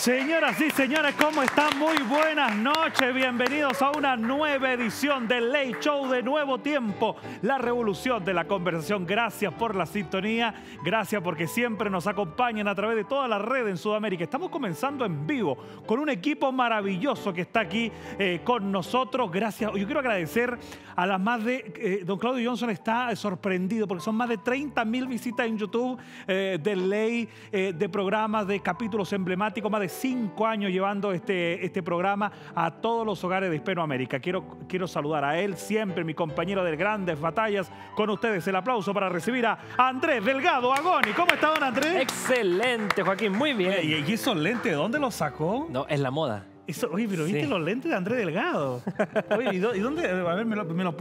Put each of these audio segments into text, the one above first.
Señoras y señores, ¿cómo están? Muy buenas noches. Bienvenidos a una nueva edición del Ley Show de Nuevo Tiempo, la revolución de la conversación. Gracias por la sintonía, gracias porque siempre nos acompañan a través de toda la red en Sudamérica. Estamos comenzando en vivo con un equipo maravilloso que está aquí eh, con nosotros. Gracias. Yo quiero agradecer a las más de. Eh, don Claudio Johnson está eh, sorprendido porque son más de 30 mil visitas en YouTube eh, de Ley, de programas, de capítulos emblemáticos, más de cinco años llevando este, este programa a todos los hogares de Hispanoamérica. Quiero, quiero saludar a él siempre, mi compañero de grandes batallas. Con ustedes el aplauso para recibir a Andrés Delgado Agoni. ¿Cómo está, don Andrés? Excelente, Joaquín, muy bien. ¿Y, esos lentes, de dónde los sacó? No, es la moda. oye, pero viste los lentes de Andrés Delgado. Oye, ¿y, dónde? A ver, ¿me los lo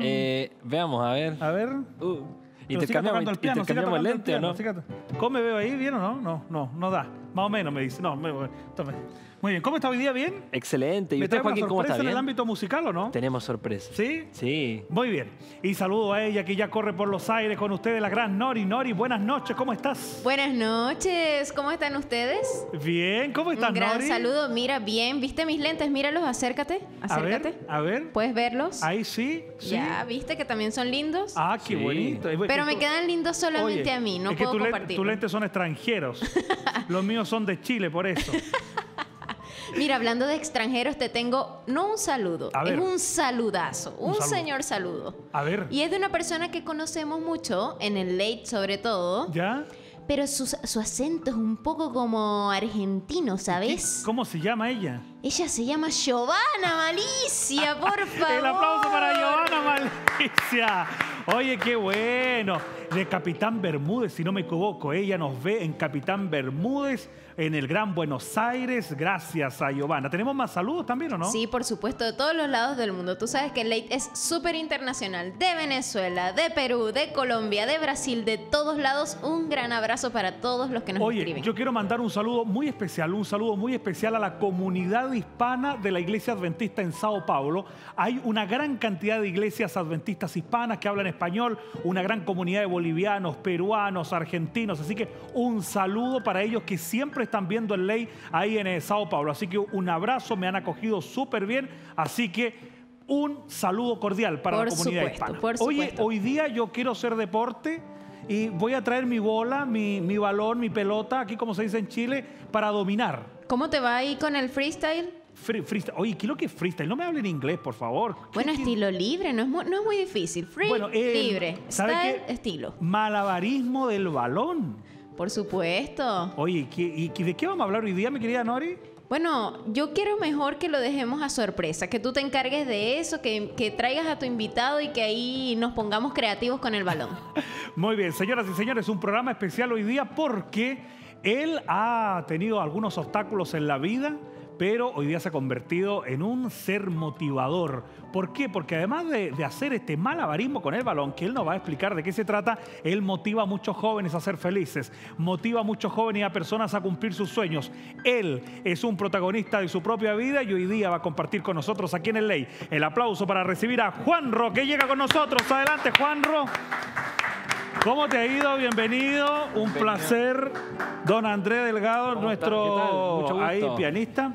eh, veamos, a ver. A ver. Uh y te cambiamos, el piano, y te cambiamos el lente, ¿no? ¿Cómo me veo ahí? ¿Bien o no? No, no, no da. Más o menos me dice. No, me, tome. Muy bien, ¿cómo está hoy día? ¿Bien? Excelente. ¿Y usted, Joaquín, cómo está? en el ámbito musical o no? Tenemos sorpresa. ¿Sí? Sí. Muy bien. Y saludo a ella que ya corre por los aires con ustedes, la gran Nori. Nori, buenas noches, ¿cómo estás? Buenas noches, ¿cómo están ustedes? Bien, ¿cómo están? Un gran saludo, mira, bien. ¿Viste mis lentes? Míralos, acércate, acércate. A ver, ¿Puedes verlos? Ahí sí, Ya, ¿viste que también son lindos? Ah, qué bonito. Pero me quedan lindos solamente a mí, no puedo compartir. Tus lentes son extranjeros. los míos son de Chile, por eso. Mira, hablando de extranjeros, te tengo no un saludo, es un saludazo, un, señor saludo. A ver. Y es de una persona que conocemos mucho, en el late sobre todo. ¿Ya? Pero su, acento es un poco como argentino, ¿sabes? ¿Cómo se llama ella? Ella se llama Giovanna Malicia, por favor. el aplauso para Giovanna Malicia. Oye, qué bueno. De Capitán Bermúdez, si no me equivoco. Ella nos ve en Capitán Bermúdez, en el Gran Buenos Aires. Gracias a Giovanna. ¿Tenemos más saludos también o no? Sí, por supuesto, de todos los lados del mundo. Tú sabes que Late es súper internacional. De Venezuela, de Perú, de Colombia, de Brasil, de todos lados. Un gran abrazo para todos los que nos Oye, Yo quiero mandar un saludo muy especial, un saludo muy especial a la comunidad hispana de la Iglesia Adventista en Sao Paulo. Hay una gran cantidad de iglesias adventistas hispanas que hablan español, una gran comunidad de bolivianos, peruanos, argentinos. Así que un saludo para ellos que siempre están viendo en ley ahí en eh, Sao Paulo. Así que un abrazo, me han acogido súper bien. Así que un saludo cordial para la comunidad hispana. Oye, hoy día yo quiero ser deporte y voy a traer mi bola, mi, mi balón, mi pelota, aquí como se dice en Chile, para dominar. ¿Cómo te va ahí con el freestyle? freestyle. Oye, ¿qué es lo que es freestyle? No me hablen inglés, por favor. Bueno, estilo libre, no es muy, difícil. Free, eh, libre. estilo. Malabarismo del balón. Por supuesto. Oye, ¿y de qué vamos a hablar hoy día, mi querida Nori? Bueno, yo quiero mejor que lo dejemos a sorpresa, que tú te encargues de eso, que, que traigas a tu invitado y que ahí nos pongamos creativos con el balón. Muy bien, señoras y señores, un programa especial hoy día porque él ha tenido algunos obstáculos en la vida pero hoy día se ha convertido en un ser motivador. ¿Por qué? Porque además de, hacer este malabarismo con el balón, que él nos va a explicar de qué se trata, él motiva a muchos jóvenes a ser felices, motiva a muchos jóvenes y a personas a cumplir sus sueños. Él es un protagonista de su propia vida y hoy día va a compartir con nosotros aquí en el Ley. El aplauso para recibir a Juan Ro que llega con nosotros. Adelante, Juanro. ¿Cómo te ha ido? Bienvenido. Un placer, don Andrés Delgado, nuestro pianista.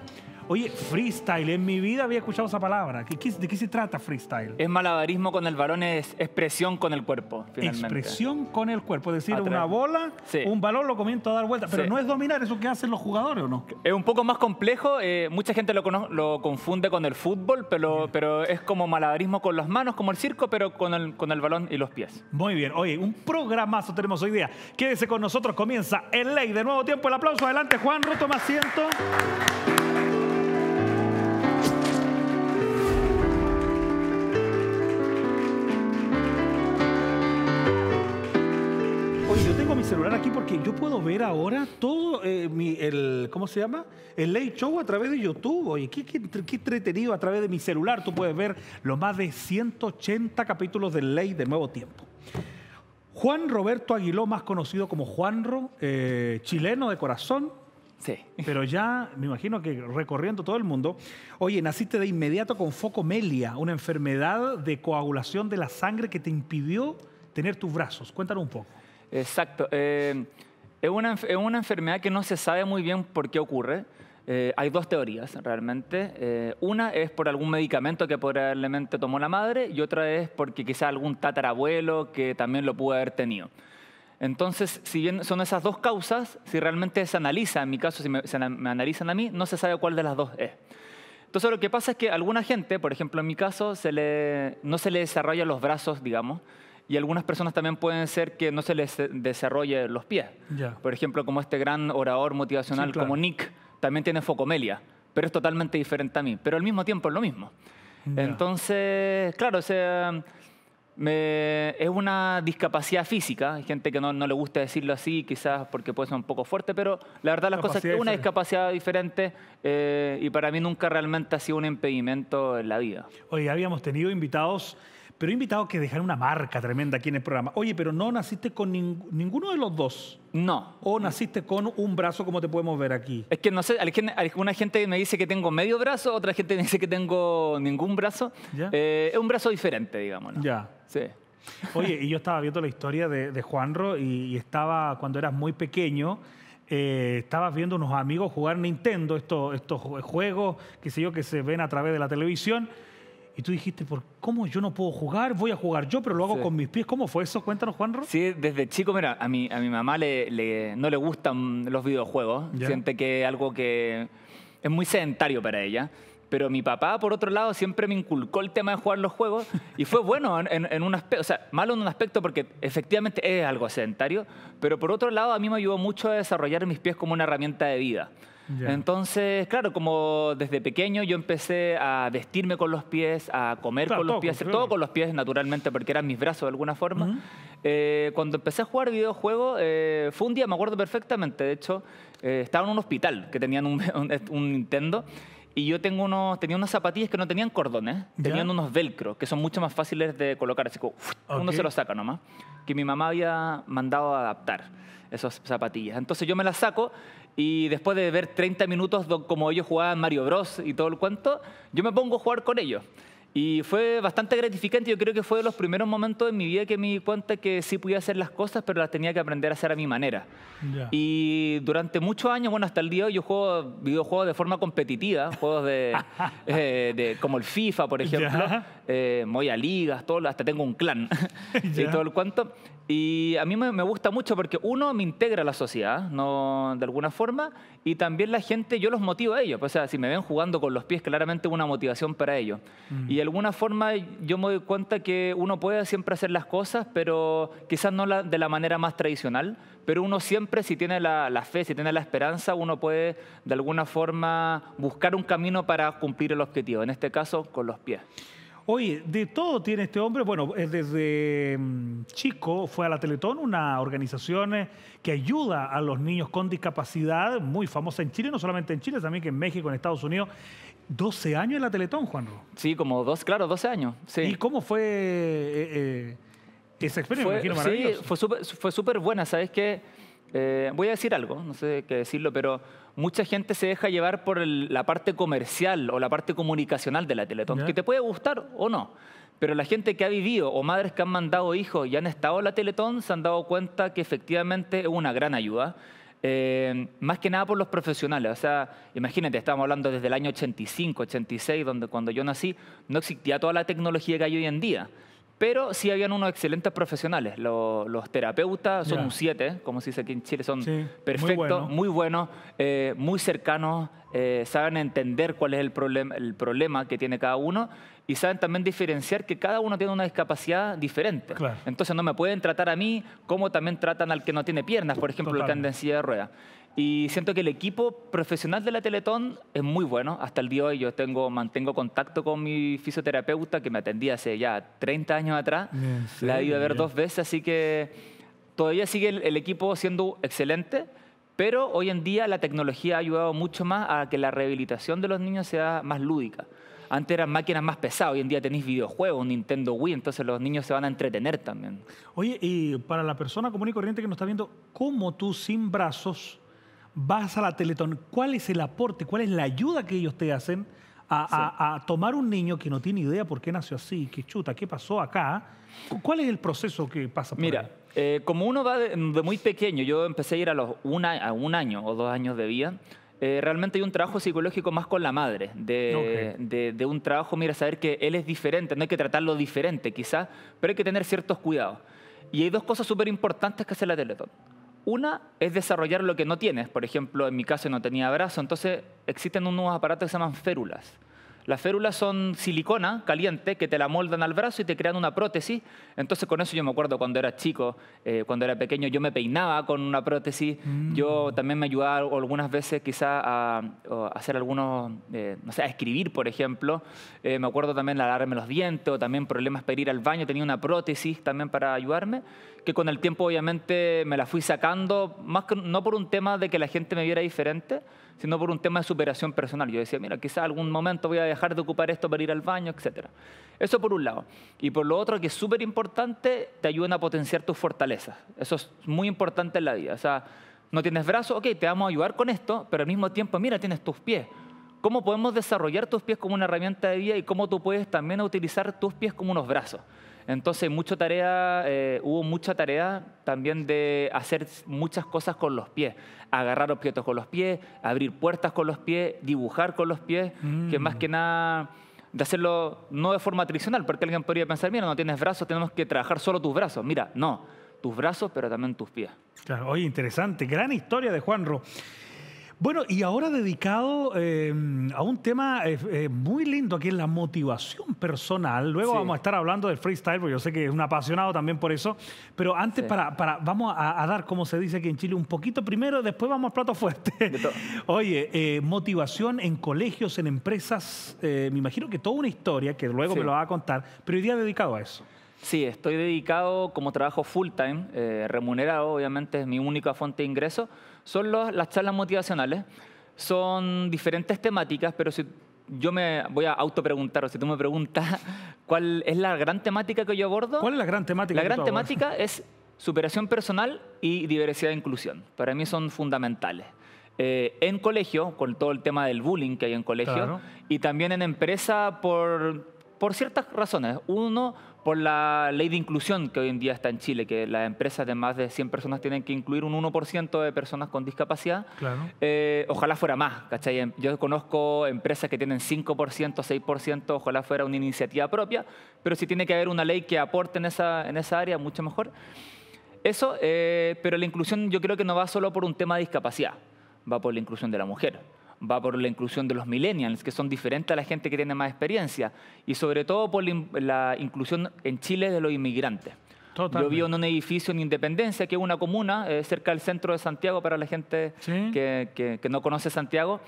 Oye, freestyle, en mi vida había escuchado esa palabra. ¿De qué, se trata freestyle? Es malabarismo con el balón, es expresión con el cuerpo, Expresión con el cuerpo, es decir, una bola, un balón lo comienzo a dar vuelta, pero no es dominar, eso que hacen los jugadores, ¿o no? Es un poco más complejo, eh, mucha gente lo, confunde con el fútbol, pero, pero es como malabarismo con las manos, como el circo, pero con el, con el balón y los pies. Muy bien, oye, un programazo tenemos hoy día. Quédese con nosotros, comienza el ley de nuevo tiempo, el aplauso, adelante Juan Roto, más asiento. aquí porque yo puedo ver ahora todo eh, el, ¿cómo se llama? El ley show a través de YouTube. Oye, qué, qué, entretenido a través de mi celular. Tú puedes ver los más de 180 capítulos del ley de Nuevo Tiempo. Juan Roberto Aguiló, más conocido como Juanro, eh, chileno de corazón, Sí. Pero ya me imagino que recorriendo todo el mundo, oye, naciste de inmediato con focomelia, una enfermedad de coagulación de la sangre que te impidió tener tus brazos. Cuéntanos un poco. Exacto. Eh, es, una, enfermedad que no se sabe muy bien por qué ocurre. Eh, hay dos teorías realmente. Eh, una es por algún medicamento que probablemente tomó la madre y otra es porque quizá algún tatarabuelo que también lo pudo haber tenido. Entonces, si bien son esas dos causas, si realmente se analiza, en mi caso, si me, analizan a mí, no se sabe cuál de las dos es. Entonces, lo que pasa es que a alguna gente, por ejemplo, en mi caso, no se le desarrollan los brazos, digamos, y algunas personas también pueden ser que no se les desarrolle los pies. Por ejemplo, como este gran orador motivacional como Nick, también tiene focomelia, pero es totalmente diferente a mí. Pero al mismo tiempo es lo mismo. Entonces, claro, es una discapacidad física. Hay gente que no, le gusta decirlo así, quizás porque puede ser un poco fuerte, pero la verdad las cosas es que es una discapacidad diferente eh, y para mí nunca realmente ha sido un impedimento en la vida. Hoy habíamos tenido invitados pero he invitado a que dejar una marca tremenda aquí en el programa. Oye, pero no naciste con ninguno de los dos. No. O naciste con un brazo como te podemos ver aquí. Es que no sé, una gente me dice que tengo medio brazo, otra gente me dice que tengo ningún brazo. Eh, es un brazo diferente, digamos. Ya. Sí. Oye, y yo estaba viendo la historia de, de Juanro y, estaba, cuando eras muy pequeño, eh, estabas viendo unos amigos jugar Nintendo, estos, estos juegos, qué sé yo, que se ven a través de la televisión. Y tú dijiste, ¿por ¿cómo yo no puedo jugar? Voy a jugar yo, pero lo hago con mis pies. ¿Cómo fue eso? Cuéntanos, Juanro. Sí, desde chico, mira, a mi, a mi mamá no le gustan los videojuegos. Siente que es algo que es muy sedentario para ella. Pero mi papá, por otro lado, siempre me inculcó el tema de jugar los juegos y fue bueno en, en un aspecto, o sea, malo en un aspecto porque efectivamente es algo sedentario, pero por otro lado a mí me ayudó mucho a desarrollar mis pies como una herramienta de vida. Entonces, claro, como desde pequeño yo empecé a vestirme con los pies, a comer con los pies, hacer todo con los pies naturalmente porque eran mis brazos de alguna forma. Eh, cuando empecé a jugar videojuegos, eh, fue un día, me acuerdo perfectamente, de hecho, eh, estaba en un hospital que tenían un, Nintendo y yo tengo unos, tenía unas zapatillas que no tenían cordones, tenían unos velcro, que son mucho más fáciles de colocar, así que uno se los saca nomás, que mi mamá había mandado a adaptar esas zapatillas. Entonces yo me las saco y después de ver 30 minutos como ellos jugaban Mario Bros y todo el cuanto yo me pongo a jugar con ellos. Y fue bastante gratificante, yo creo que fue de los primeros momentos de mi vida que me di cuenta que sí podía hacer las cosas, pero las tenía que aprender a hacer a mi manera. Y durante muchos años, bueno, hasta el día de hoy yo juego videojuegos de forma competitiva, juegos eh, de, como el FIFA, por ejemplo, eh, voy a ligas, todo, hasta tengo un clan y todo el cuento. Y a mí me gusta mucho porque uno me integra a la sociedad, de alguna forma, y también la gente, yo los motivo a ellos. o sea, si me ven jugando con los pies, claramente una motivación para ellos. Mm. Y de alguna forma yo me doy cuenta que uno puede siempre hacer las cosas, pero quizás no de la manera más tradicional, pero uno siempre, si tiene la, la, fe, si tiene la esperanza, uno puede de alguna forma buscar un camino para cumplir el objetivo, en este caso con los pies. Oye, de todo tiene este hombre. Bueno, eh, desde mm, chico fue a la Teletón, una organización eh, que ayuda a los niños con discapacidad, muy famosa en Chile, no solamente en Chile, también que en México, en Estados Unidos. 12 años en la Teletón, Juanro. Sí, como dos, claro, 12 años. Sí. ¿Y cómo fue eh, esa experiencia? sí, fue súper buena, ¿sabes qué? Eh, voy a decir algo, no sé qué decirlo, pero mucha gente se deja llevar por la parte comercial o la parte comunicacional de la Teletón, que te puede gustar o no. Pero la gente que ha vivido o madres que han mandado hijos y han estado en la Teletón se han dado cuenta que efectivamente es una gran ayuda. Eh, más que nada por los profesionales. O sea, imagínate, estábamos hablando desde el año 85, 86, donde cuando yo nací no existía toda la tecnología que hay hoy en día. Pero sí habían unos excelentes profesionales. Los, terapeutas son un 7, como se dice aquí en Chile, son perfectos, muy, buenos, eh, muy cercanos, eh, saben entender cuál es el, problema, el problema que tiene cada uno y saben también diferenciar que cada uno tiene una discapacidad diferente. Entonces no me pueden tratar a mí como también tratan al que no tiene piernas, por ejemplo, lo el que anda en silla de ruedas. Y siento que el equipo profesional de la Teletón es muy bueno. Hasta el día de hoy yo tengo, mantengo contacto con mi fisioterapeuta que me atendía hace ya 30 años atrás. la he ido a ver dos veces, así que todavía sigue el, el equipo siendo excelente. Pero hoy en día la tecnología ha ayudado mucho más a que la rehabilitación de los niños sea más lúdica. Antes eran máquinas más pesadas, hoy en día tenéis videojuegos, Nintendo Wii, entonces los niños se van a entretener también. Oye, y para la persona común y corriente que nos está viendo, ¿cómo tú sin brazos vas a la Teletón, ¿cuál es el aporte, cuál es la ayuda que ellos te hacen a, tomar un niño que no tiene idea por qué nació así, qué chuta, qué pasó acá? ¿Cuál es el proceso que pasa Mira, eh, como uno va de, muy pequeño, yo empecé a ir a los un, a un año o dos años de vida, eh, realmente hay un trabajo psicológico más con la madre, de, de, un trabajo, mira, saber que él es diferente, no hay que tratarlo diferente quizás, pero hay que tener ciertos cuidados. Y hay dos cosas súper importantes que hace la Teletón. Una es desarrollar lo que no tienes. Por ejemplo, en mi caso no tenía brazo, entonces existen unos aparatos que se llaman férulas. Las férulas son silicona caliente que te la moldan al brazo y te crean una prótesis. Entonces con eso yo me acuerdo cuando era chico, eh, cuando era pequeño, yo me peinaba con una prótesis. Yo mm. también me ayudaba algunas veces quizá a, hacer algunos, eh, no sé, a escribir, por ejemplo. Eh, me acuerdo también lavarme los dientes o también problemas para ir al baño. Tenía una prótesis también para ayudarme que con el tiempo obviamente me la fui sacando, más no por un tema de que la gente me viera diferente, sino por un tema de superación personal. Yo decía, mira, quizás algún momento voy a dejar de ocupar esto para ir al baño, etc. Eso por un lado. Y por lo otro, que es súper importante, te ayudan a potenciar tus fortalezas. Eso es muy importante en la vida. O sea, no tienes brazos, ok, te vamos a ayudar con esto, pero al mismo tiempo, mira, tienes tus pies. ¿Cómo podemos desarrollar tus pies como una herramienta de vida y cómo tú puedes también utilizar tus pies como unos brazos? Entonces, mucha tarea, eh, hubo mucha tarea también de hacer muchas cosas con los pies. Agarrar objetos con los pies, abrir puertas con los pies, dibujar con los pies, que mm. más que nada de hacerlo no de forma tradicional, porque alguien podría pensar, mira, no tienes brazos, tenemos que trabajar solo tus brazos. Mira, no, tus brazos, pero también tus pies. Claro, oye, interesante, gran historia de Juan Ro. Bueno, y ahora dedicado em, a un tema eh, eh, muy lindo que es la motivación personal. Luego vamos a estar hablando del freestyle, porque yo sé que es un apasionado también por eso. Pero antes, para, vamos a, dar, como se dice aquí en Chile, un poquito primero, después vamos al plato fuerte. Oye, eh, motivación en colegios, en empresas, me imagino que toda una historia que luego me lo va a contar, pero hoy día dedicado a eso. Sí, estoy dedicado como trabajo full time, remunerado, obviamente es mi única fuente de ingreso son las charlas motivacionales. Son diferentes temáticas, pero si yo me voy a auto preguntar o si tú me preguntas cuál es la gran temática que yo abordo. ¿Cuál es la gran temática? La gran temática es superación personal y diversidad e inclusión. Para mí son fundamentales. Eh, en colegio, con todo el tema del bullying que hay en colegio, y también en empresa por, por ciertas razones. Uno, por la ley de inclusión que hoy en día está en Chile, que las empresas de más de 100 personas tienen que incluir un 1% de personas con discapacidad. Eh, ojalá fuera más, ¿cachai? Em, yo conozco empresas que tienen 5%, 6%, ojalá fuera una iniciativa propia, pero si tiene que haber una ley que aporte en esa, en esa área, mucho mejor. Eso, eh, pero la inclusión yo creo que no va solo por un tema de discapacidad, va por la inclusión de la mujer va por la inclusión de los millennials, que son diferentes a la gente que tiene más experiencia, y sobre todo por la inclusión en Chile de los inmigrantes. Yo vivo en un edificio en Independencia, que es una comuna eh, cerca del centro de Santiago para la gente que, no conoce Santiago.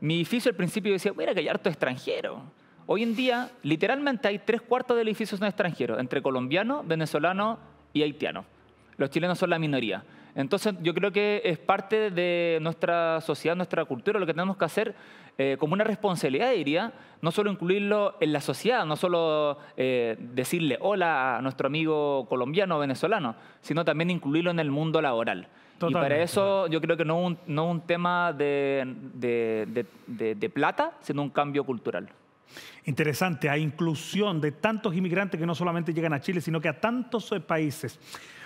Mi edificio al principio decía, mira que hay harto extranjero. Hoy en día, literalmente hay tres cuartos del edificio son extranjeros, entre colombianos, venezolano y haitiano. Los chilenos son la minoría. Entonces yo creo que es parte de nuestra sociedad, nuestra cultura, lo que tenemos que hacer eh, como una responsabilidad, diría, no solo incluirlo en la sociedad, no solo eh, decirle hola a nuestro amigo colombiano o venezolano, sino también incluirlo en el mundo laboral. Y para eso yo creo que no es un tema de, de plata, sino un cambio cultural. Interesante, a inclusión de tantos inmigrantes que no solamente llegan a Chile, sino que a tantos eh, países.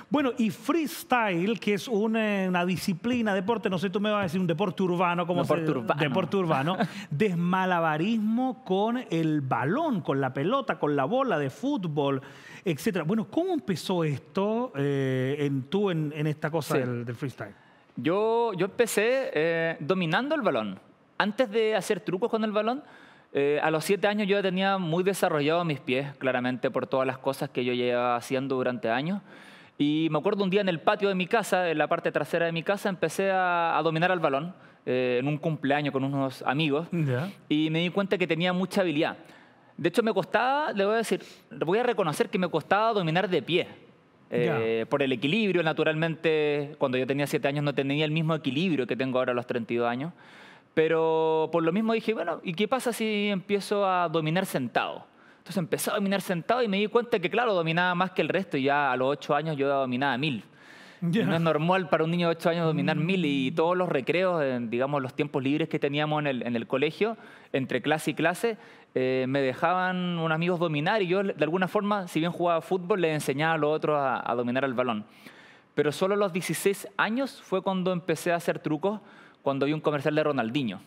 Bueno, y freestyle, que es una, disciplina, deporte, no sé, tú me vas a decir un deporte urbano, como deporte urbano. Deporte urbano, desmalabarismo con el balón, con la pelota, con la bola de fútbol, etc. Bueno, ¿cómo empezó esto eh, en tú en, esta cosa del, freestyle? Yo, yo empecé eh, dominando el balón. Antes de hacer trucos con el balón, eh, a los siete años yo ya tenía muy desarrollado mis pies, claramente por todas las cosas que yo llevaba haciendo durante años. Y me acuerdo un día en el patio de mi casa, en la parte trasera de mi casa, empecé a, dominar al balón eh, en un cumpleaños con unos amigos y me di cuenta que tenía mucha habilidad. De hecho, me costaba, le voy a decir, voy a reconocer que me costaba dominar de pie. Eh, por el equilibrio, naturalmente, cuando yo tenía 7 años no tenía el mismo equilibrio que tengo ahora a los 32 años. Pero por lo mismo dije, bueno, ¿y qué pasa si empiezo a dominar sentado? Entonces empecé a dominar sentado y me di cuenta que, claro, dominaba más que el resto y ya a los ocho años yo dominaba mil. No es normal para un niño de ocho años dominar mil y mm. todos los recreos, digamos, los tiempos libres que teníamos en el, colegio, entre clase y clase, eh, me dejaban unos amigos dominar y yo, de alguna forma, si bien jugaba fútbol, le enseñaba a los otros a, a dominar el balón. Pero solo a los 16 años fue cuando empecé a hacer trucos cuando vi un comercial de Ronaldinho.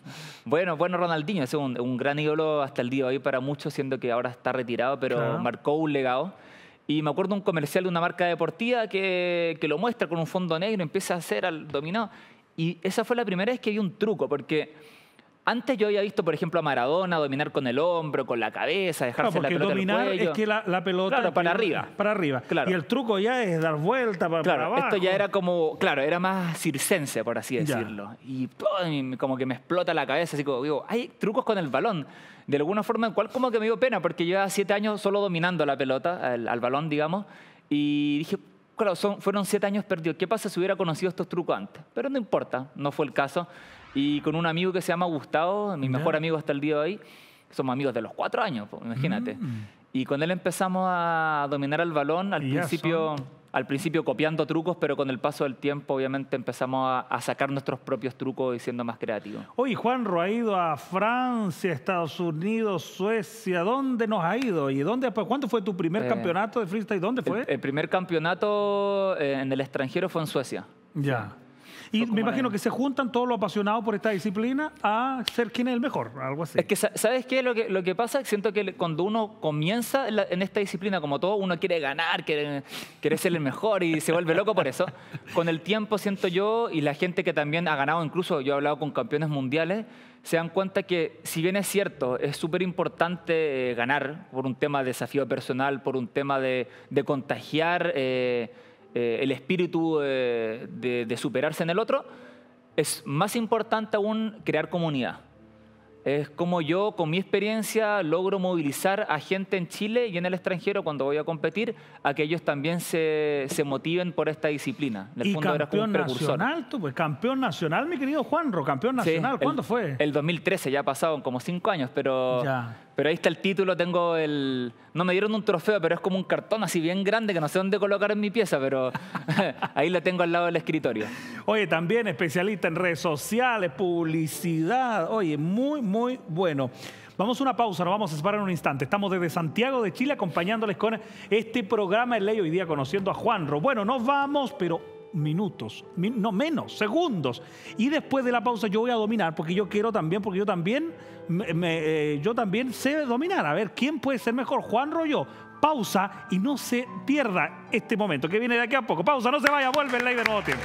Bueno, bueno, Ronaldinho es un, gran ídolo hasta el día de hoy para muchos, siendo que ahora está retirado, pero marcó un legado. Y me acuerdo un comercial de una marca deportiva que, lo muestra con un fondo negro, empieza a hacer al dominado. Y esa fue la primera vez que vi un truco, porque antes yo había visto, por ejemplo, a Maradona dominar con el hombro, con la cabeza, ah, dejarse la pelota es que la, pelota... para arriba. Para arriba. Claro. Y el truco ya es dar vuelta para, claro, Esto ya era como... Claro, era más circense, por así decirlo. Y como que me explota la cabeza. Así como digo, hay trucos con el balón. De alguna forma, en cual como que me dio pena, porque llevaba siete años solo dominando la pelota, al balón, digamos. Y dije, claro, fueron siete años perdidos. ¿Qué pasa si hubiera conocido estos trucos antes? Pero no importa, no fue el caso y con un amigo que se llama Gustavo, mi mejor amigo hasta el día de hoy. Somos amigos de los cuatro años, imagínate. Mm. Y con él empezamos a dominar el balón, al principio... al principio copiando trucos, pero con el paso del tiempo obviamente empezamos a, sacar nuestros propios trucos y siendo más creativos. Oye, Juanro ha ido a Francia, Estados Unidos, Suecia, ¿dónde nos ha ido? ¿Y dónde, cuándo fue tu primer eh, campeonato de freestyle? ¿Dónde fue? El, primer campeonato eh, en el extranjero fue en Suecia. Ya. Y me imagino que se juntan todos los apasionados por esta disciplina a ser quién es el mejor, algo así. Es que, ¿sabes qué? Lo que, lo que pasa, siento que cuando uno comienza en, esta disciplina, como todo, uno quiere ganar, quiere, quiere ser el mejor y se vuelve loco por eso. Con el tiempo, siento yo, y la gente que también ha ganado, incluso yo he hablado con campeones mundiales, se dan cuenta que si bien es cierto, es súper importante eh, ganar por un tema de desafío personal, por un tema de, de contagiar. Eh, eh, el espíritu de superarse en el otro, es más importante aún crear comunidad es como yo, con mi experiencia, logro movilizar a gente en Chile y en el extranjero cuando voy a competir, a que ellos también se, se motiven por esta disciplina. y campeón nacional, tú, pues campeón nacional, mi querido Juanro, campeón nacional, ¿cuándo fue? El 2013, ya pasaron como cinco años, pero... Pero ahí está el título, tengo el... No me dieron un trofeo, pero es como un cartón así bien grande que no sé dónde colocar en mi pieza, pero ahí lo tengo al lado del escritorio. Oye, también especialista en redes sociales, publicidad, oye, muy, muy muy bueno. Vamos a una pausa, nos vamos a separar en un instante. Estamos desde Santiago de Chile acompañándoles con este programa El Ley hoy día conociendo a Juanro. Bueno, nos vamos, pero minutos, no menos, segundos. Y después de la pausa yo voy a dominar, porque yo quiero también, porque yo también, eh, yo también sé dominar. A ver, ¿quién puede ser mejor, Juan yo? Pausa y no se pierda este momento que viene de aquí a poco. Pausa, no se vaya, vuelve el ley de nuevo tiempo.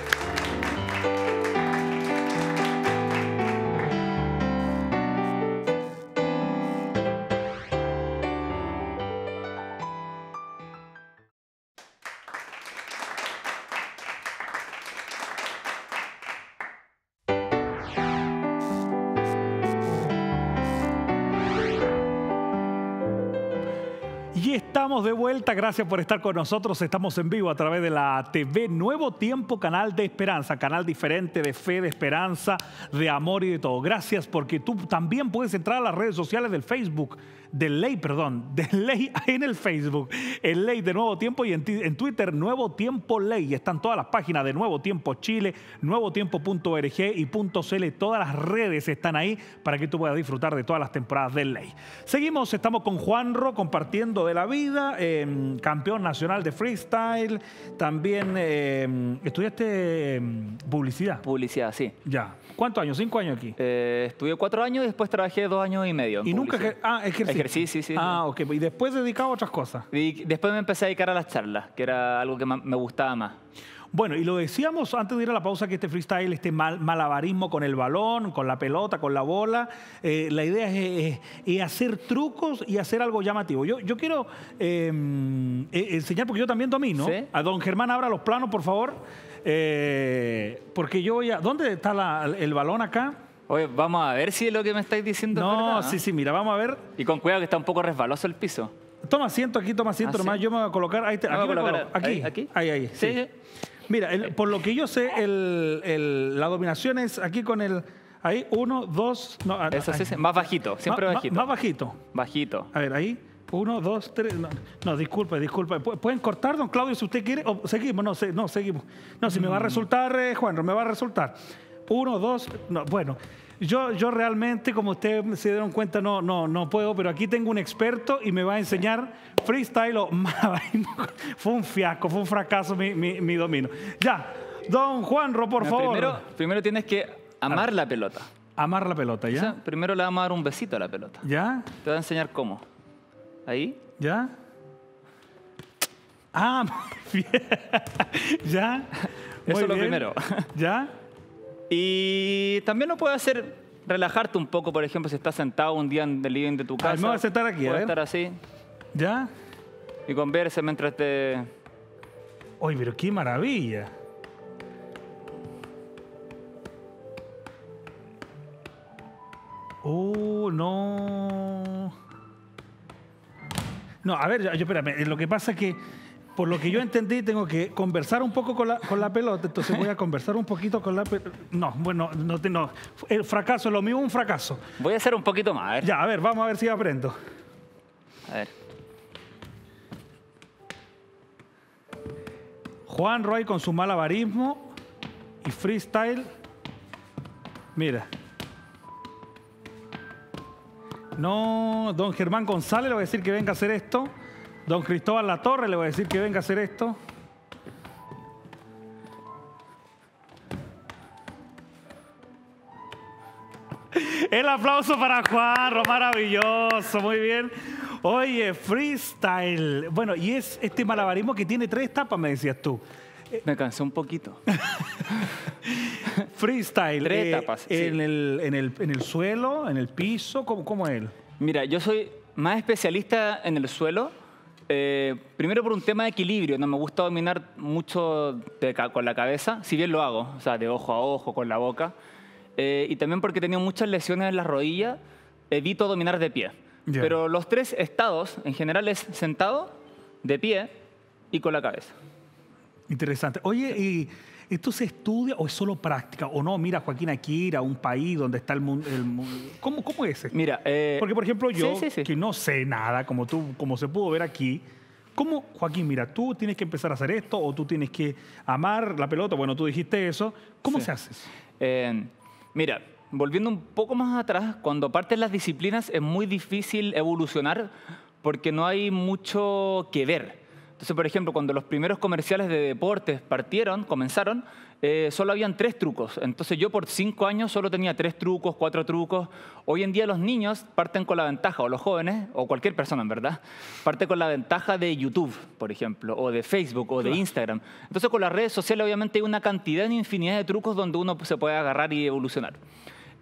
de vuelta, gracias por estar con nosotros. Estamos en vivo a través de la TV Nuevo Tiempo, canal de esperanza, canal diferente de fe, de esperanza, de amor y de todo. Gracias porque tú también puedes entrar a las redes sociales del Facebook, de Ley, perdón, de Ley en el Facebook, en Ley de Nuevo Tiempo y en, Twitter Nuevo Tiempo Ley. Están todas las páginas de Nuevo Tiempo Chile, Nuevo nuevotiempo.org y .cl. Todas las redes están ahí para que tú puedas disfrutar de todas las temporadas de Ley. Seguimos, estamos con Juanro compartiendo de la vida Em, campeón nacional de freestyle, también em, estudiaste em, publicidad. Publicidad, sí. Ya. ¿Cuántos años? ¿Cinco años aquí? Eh, estudié cuatro años y después trabajé dos años y medio. ¿Y nunca ah, ejercí? sí, sí. Ah, ¿Y después dedicaba a otras cosas? después me empecé a dedicar a las charlas, que era algo que me gustaba más. Bueno, y lo decíamos antes de ir a la pausa que este freestyle, este malabarismo con el balón, con la pelota, con la bola, eh, la idea es, hacer trucos y hacer algo llamativo. Yo, yo quiero eh, eh, enseñar, porque yo también domino, a don Germán abra los planos, por favor, porque yo voy a... ¿Dónde está el balón acá? Oye, vamos a ver si es lo que me estáis diciendo. No, sí, sí, mira, vamos a ver. Y con cuidado que está un poco resbaloso el piso. Toma asiento aquí, toma asiento, ah, nomás yo me voy a colocar. Ahí aquí, aquí, ahí, ahí. Mira, por lo que yo sé, la dominación es aquí con el... Ahí, uno, dos... Ah, más bajito, siempre bajito. Más, bajito. Bajito. A ver, ahí. Uno, dos, tres. No, disculpe, disculpe. ¿Pueden cortar, don Claudio, si usted quiere? seguimos? No, no, seguimos. No, si me va a mm. resultar, eh, Juan, me va a resultar. Uno, dos. No, bueno, yo, yo realmente, como ustedes se dieron cuenta, no, no, no puedo, pero aquí tengo un experto y me va a enseñar freestyle o Fue un fiasco, fue un fracaso mi, mi, Ya, don ro por favor. Primero, primero tienes que amar la pelota. Amar la pelota, ¿ya? primero le vamos a dar un besito a la pelota. ¿Ya? Te voy a enseñar cómo. Ahí. ¿Ya? Ah, ¿Ya? Eso es lo primero. ¿Ya? Y también lo puede hacer relajarte un poco, por ejemplo, si estás sentado un día en el living de tu ah, casa. me a sentar aquí, a estar así. ¿Ya? Y conversa mientras te... ¡Uy, pero qué maravilla! ¡Uh, no! No, a ver, yo, espérame, lo que pasa es que por lo que yo entendí, tengo que conversar un poco con la, con la pelota, entonces voy a conversar un poquito con la pelota. No, bueno, no, El fracaso, es lo mismo un fracaso. Voy a hacer un poquito más, Ya, a ver, vamos a ver si aprendo. A ver. Juan Roy con su malabarismo y freestyle. Mira. No, don Germán González le voy a decir que venga a hacer esto. Don Cristóbal La Torre, le voy a decir que venga a hacer esto. El aplauso para Juan, maravilloso, muy bien. Oye, freestyle. Bueno, y es este malabarismo que tiene tres etapas, me decías tú. Eh, me cansé un poquito. freestyle. Tres eh, etapas. En, el, en, el, suelo, en el piso, ¿cómo, cómo es él? Mira, yo soy más especialista en el suelo eh, primero por un tema de equilibrio, no me gusta dominar mucho con la cabeza, si bien lo hago, o sea, de ojo a ojo, con la boca. Eh, y también porque he tenido muchas lesiones en la rodilla, evito dominar de pie. Pero los tres estados en general es sentado, de pie y con la cabeza. Interesante. Oye, esto se estudia o es solo práctica? O no, mira, Joaquín, aquí ir a un país donde está el mundo. ¿Cómo, ¿Cómo es ese? Mira, eh, porque por ejemplo yo, que no sé nada, como tú, como se pudo ver aquí, ¿cómo, Joaquín, mira, tú tienes que empezar a hacer esto o tú tienes que amar la pelota? Bueno, tú dijiste eso. ¿Cómo se hace? Eh, mira, volviendo un poco más atrás, cuando parten las disciplinas es muy difícil evolucionar porque no hay mucho que ver. Entonces, por ejemplo, cuando los primeros comerciales de deportes partieron, comenzaron, eh, solo habían tres trucos. Entonces yo por cinco años solo tenía tres trucos, cuatro trucos. Hoy en día los niños parten con la ventaja, o los jóvenes, o cualquier persona en verdad, parte con la ventaja de YouTube, por ejemplo, o de Facebook, o de Instagram. Entonces con las redes sociales obviamente hay una cantidad, una infinidad de trucos donde uno pues, se puede agarrar y evolucionar.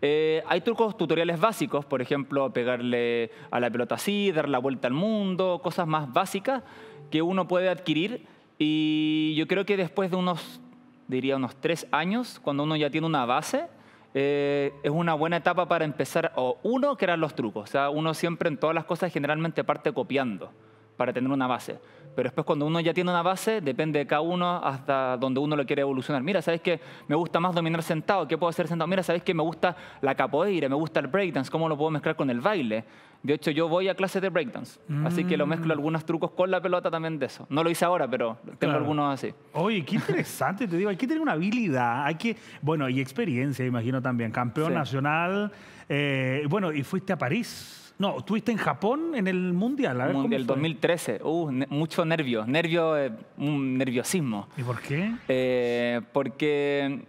Eh, hay trucos tutoriales básicos, por ejemplo, pegarle a la pelota así, dar la vuelta al mundo, cosas más básicas que uno puede adquirir y yo creo que después de unos, diría unos tres años, cuando uno ya tiene una base, eh, es una buena etapa para empezar, o uno, crear los trucos. O sea, uno siempre en todas las cosas generalmente parte copiando para tener una base. Pero después cuando uno ya tiene una base, depende de cada uno hasta donde uno lo quiere evolucionar. Mira, ¿sabes que Me gusta más dominar sentado, ¿qué puedo hacer sentado? Mira, ¿sabes que Me gusta la capoeira, me gusta el breakdance, ¿cómo lo puedo mezclar con el baile? De hecho, yo voy a clases de breakdance, así que lo mezclo mm. algunos trucos con la pelota también de eso. No lo hice ahora, pero tengo algunos así. Oye, qué interesante, te digo, hay que tener una habilidad, hay que, bueno, y experiencia, imagino también, campeón nacional, eh, bueno, y fuiste a París. No, estuviste en Japón en el Mundial. A ver, el 2013. Uh, mucho nervio, nervio, eh, nerviosismo. ¿Y por qué? Eh, porque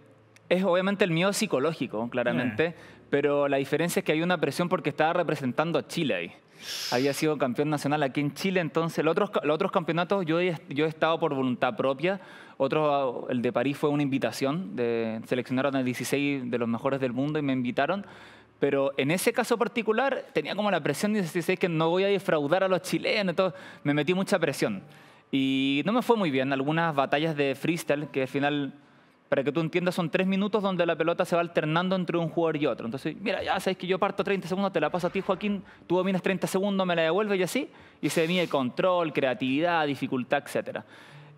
es obviamente el miedo psicológico, claramente pero la diferencia es que hay una presión porque estaba representando a Chile ahí. Había sido campeón nacional aquí en Chile, entonces los otros, otros campeonatos yo he, yo he estado por voluntad propia, otro, el de París fue una invitación, de, seleccionaron a 16 de los mejores del mundo y me invitaron, pero en ese caso particular tenía como la presión de 16 que no voy a defraudar a los chilenos, entonces me metí mucha presión. Y no me fue muy bien, algunas batallas de freestyle que al final para que tú entiendas, son tres minutos donde la pelota se va alternando entre un jugador y otro. Entonces, mira, ya sabes que yo parto 30 segundos, te la paso a ti, Joaquín, tú dominas 30 segundos, me la devuelves y así. Y se el control, creatividad, dificultad, etc.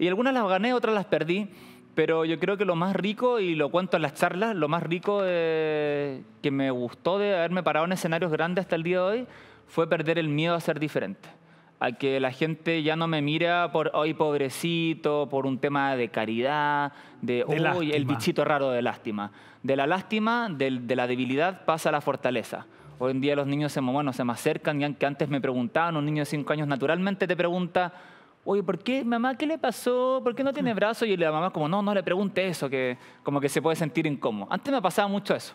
Y algunas las gané, otras las perdí. Pero yo creo que lo más rico, y lo cuento en las charlas, lo más rico eh, que me gustó de haberme parado en escenarios grandes hasta el día de hoy fue perder el miedo a ser diferente a que la gente ya no me mira por hoy pobrecito, por un tema de caridad, de, el bichito raro de lástima. De la lástima, de, la debilidad pasa la fortaleza. Hoy en día los niños se, se me acercan, y que antes me preguntaban, un niño de 5 años naturalmente te pregunta, oye, ¿por qué, mamá, qué le pasó? ¿Por qué no tiene brazo? Y la mamá como, no, no le pregunte eso, que como que se puede sentir incómodo. Antes me pasaba mucho eso.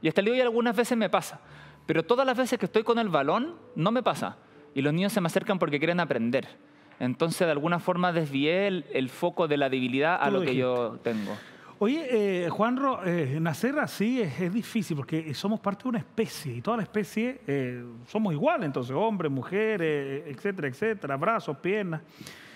Y hasta el día de hoy algunas veces me pasa. Pero todas las veces que estoy con el balón, no me pasa y los niños se me acercan porque quieren aprender. Entonces, de alguna forma desvié el, foco de la debilidad a lo, que yo tengo. Oye, eh, Juanro, eh, nacer así es, difícil porque somos parte de una especie y toda la especie eh, somos iguales, entonces hombres, mujeres, eh, etcétera, etcétera, brazos, piernas.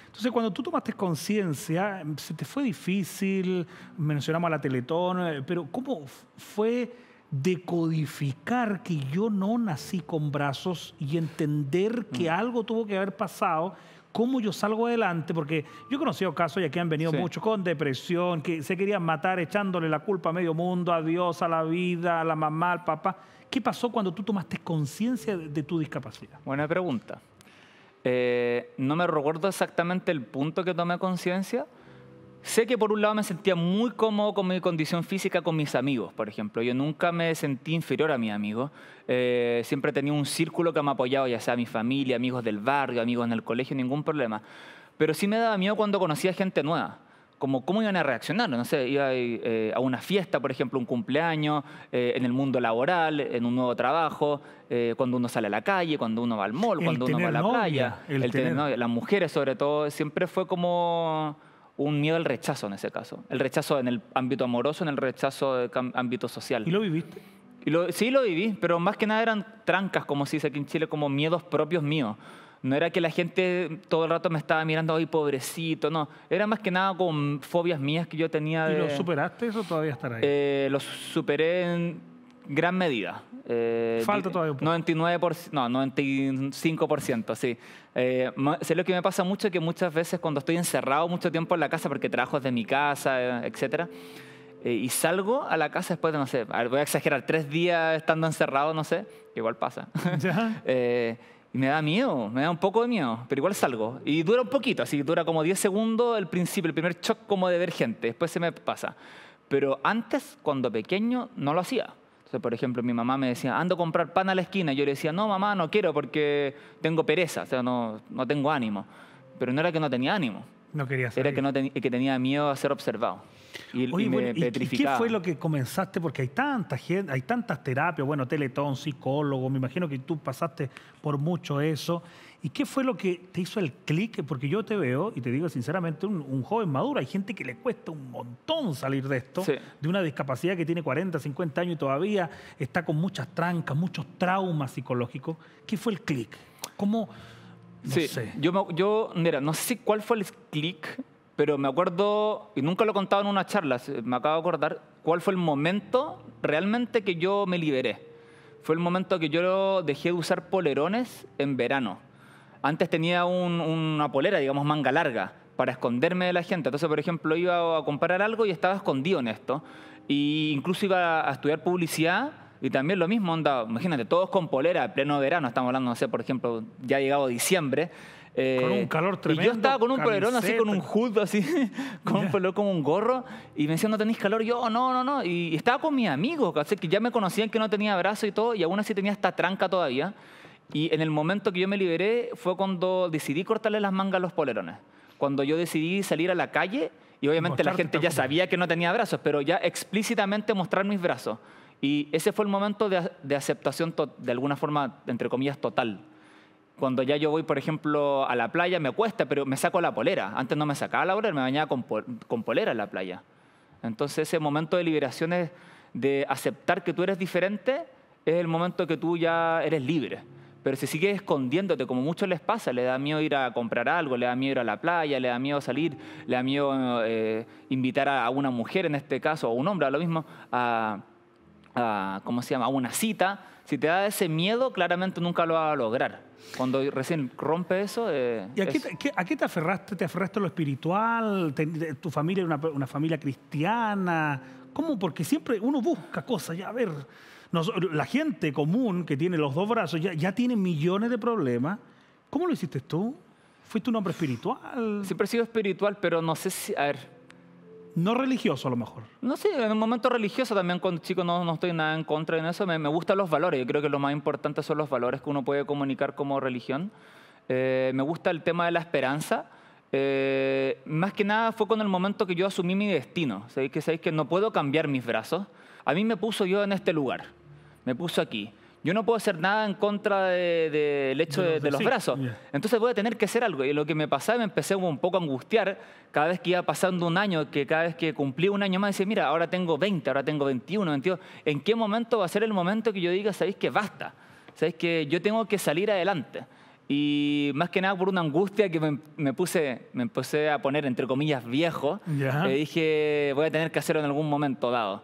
Entonces, cuando tú tomaste conciencia, se te fue difícil, mencionamos a la Teletón, pero ¿cómo fue decodificar que yo no nací con brazos y entender que mm. algo tuvo que haber pasado, cómo yo salgo adelante, porque yo he conocido casos y aquí han venido muchos con depresión, que se querían matar echándole la culpa a medio mundo, a Dios, a la vida, a la mamá, al papá. ¿Qué pasó cuando tú tomaste conciencia de, tu discapacidad? Buena pregunta. Eh, no me recuerdo exactamente el punto que tomé conciencia, Sé que por un lado me sentía muy cómodo con mi condición física con mis amigos, por ejemplo. Yo nunca me sentí inferior a mi amigo. Eh, siempre tenía un círculo que me ha apoyado, ya sea mi familia, amigos del barrio, amigos en el colegio, ningún problema. Pero sí me daba miedo cuando conocía gente nueva. Como cómo iban a reaccionar, no sé, iba eh, a una fiesta, por ejemplo, un cumpleaños, eh, en el mundo laboral, en un nuevo trabajo, eh, cuando uno sale a la calle, cuando uno va al mall, cuando uno va a la playa, el, tener... las mujeres sobre todo, siempre fue como un miedo al rechazo en ese caso. El rechazo en el ámbito amoroso, en el rechazo de ámbito social. ¿Y lo viviste? sí, lo viví, pero más que nada eran trancas, como se dice aquí en Chile, como miedos propios míos. No era que la gente todo el rato me estaba mirando, ay, pobrecito, no. Era más que nada con fobias mías que yo tenía. De... ¿Y lo superaste eso todavía estar ahí? Eh, lo superé en, gran medida. Eh, Falta todavía un poco. 99%, no, 95%, sí. Eh, sé lo que me pasa mucho que muchas veces cuando estoy encerrado mucho tiempo en la casa, porque trabajo desde mi casa, eh, etcétera, y salgo a la casa después de, no sé, voy a exagerar, tres días estando encerrado, no sé, igual pasa. ¿Ya? y me da miedo, me da un poco de miedo, pero igual salgo. Y dura un poquito, así que dura como 10 segundos el principio, el primer shock como de ver gente, después se me pasa. Pero antes, cuando pequeño, no lo hacía por ejemplo, mi mamá me decía, ando a comprar pan a la esquina. Yo le decía, no, mamá, no quiero porque tengo pereza, o sea, no, no tengo ánimo. Pero no era que no tenía ánimo. No quería ser. Era que, que tenía miedo a ser observado. Y, me ¿y qué fue lo que comenzaste? Porque hay tanta gente, hay tantas terapias, bueno, teletón, psicólogo, me imagino que tú pasaste por mucho eso. ¿Y qué fue lo que te hizo el clic? Porque yo te veo, y te digo sinceramente, un, joven maduro. Hay gente que le cuesta un montón salir de esto, de una discapacidad que tiene 40, 50 años y todavía está con muchas trancas, muchos traumas psicológicos. ¿Qué fue el clic? ¿Cómo...? No sé. Yo, yo, mira, no sé cuál fue el clic, pero me acuerdo, y nunca lo he contado en una charla, me acabo de acordar, cuál fue el momento realmente que yo me liberé. Fue el momento que yo dejé de usar polerones en verano antes tenía una polera, digamos, manga larga, para esconderme de la gente. Entonces, por ejemplo, iba a comprar algo y estaba escondido en esto. Y incluso iba a estudiar publicidad y también lo mismo, andaba imagínate, todos con polera, pleno verano, estamos hablando, no sé, por ejemplo, ya ha llegado diciembre. con un eh, calor tremendo. Y yo estaba con un polerón así, con un hood así, con un como un gorro, y me decían, no tenéis calor, yo, no, no, no. Y estaba con mis amigos, que ya me conocían que no tenía brazo y todo, y aún así tenía esta tranca todavía. Y en el momento que yo me liberé fue cuando decidí cortarle las mangas a los polerones. Cuando yo decidí salir a la calle y obviamente la gente ya sabía que no tenía brazos, pero ya explícitamente mostrar mis brazos. Y ese fue el momento de, aceptación, de alguna forma, entre comillas, total. Cuando ya yo voy, por ejemplo, a la playa, me cuesta, pero me saco la polera. Antes no me sacaba la polera, me bañaba con, con polera en la playa. Entonces ese momento de liberación de aceptar que tú eres diferente, es el momento que tú ya eres libre. Pero si sigues escondiéndote, como muchos les pasa, le da miedo ir a comprar algo, le da miedo ir a la playa, le da miedo salir, le da miedo eh, invitar a una mujer en este caso, o a un hombre, a lo mismo, a, ¿cómo se llama?, una cita. Si te da ese miedo, claramente nunca lo vas a lograr. Cuando recién rompe eso... Eh, ¿Y a, Qué, te aferraste? ¿Te aferraste a lo espiritual? ¿Tu familia era una, una familia cristiana? ¿Cómo? Porque siempre uno busca cosas, ya a ver la gente común que tiene los dos brazos ya, tiene millones de problemas. ¿Cómo lo hiciste tú? ¿Fuiste un hombre espiritual? Siempre he sido espiritual, pero no sé si... A ver. No religioso a lo mejor. No sé, en un momento religioso también cuando chico no, no estoy nada en contra de eso. Me, me gustan los valores. Yo creo que lo más importante son los valores que uno puede comunicar como religión. Eh, me gusta el tema de la esperanza. Eh, más que nada fue con el momento que yo asumí mi destino. ¿Sabéis que, sabéis que no puedo cambiar mis brazos? A mí me puso yo en este lugar me puso aquí. Yo no puedo hacer nada en contra del hecho de, los brazos. Entonces voy a tener que hacer algo. Y lo que me pasaba, me empecé un poco a angustiar cada vez que iba pasando un año, que cada vez que cumplía un año más, decía, mira, ahora tengo 20, ahora tengo 21, 22. ¿En qué momento va a ser el momento que yo diga, sabéis que basta? Sabéis que yo tengo que salir adelante? Y más que nada por una angustia que me, puse, me empecé a poner, entre comillas, viejo. Le dije, voy a tener que hacerlo en algún momento dado.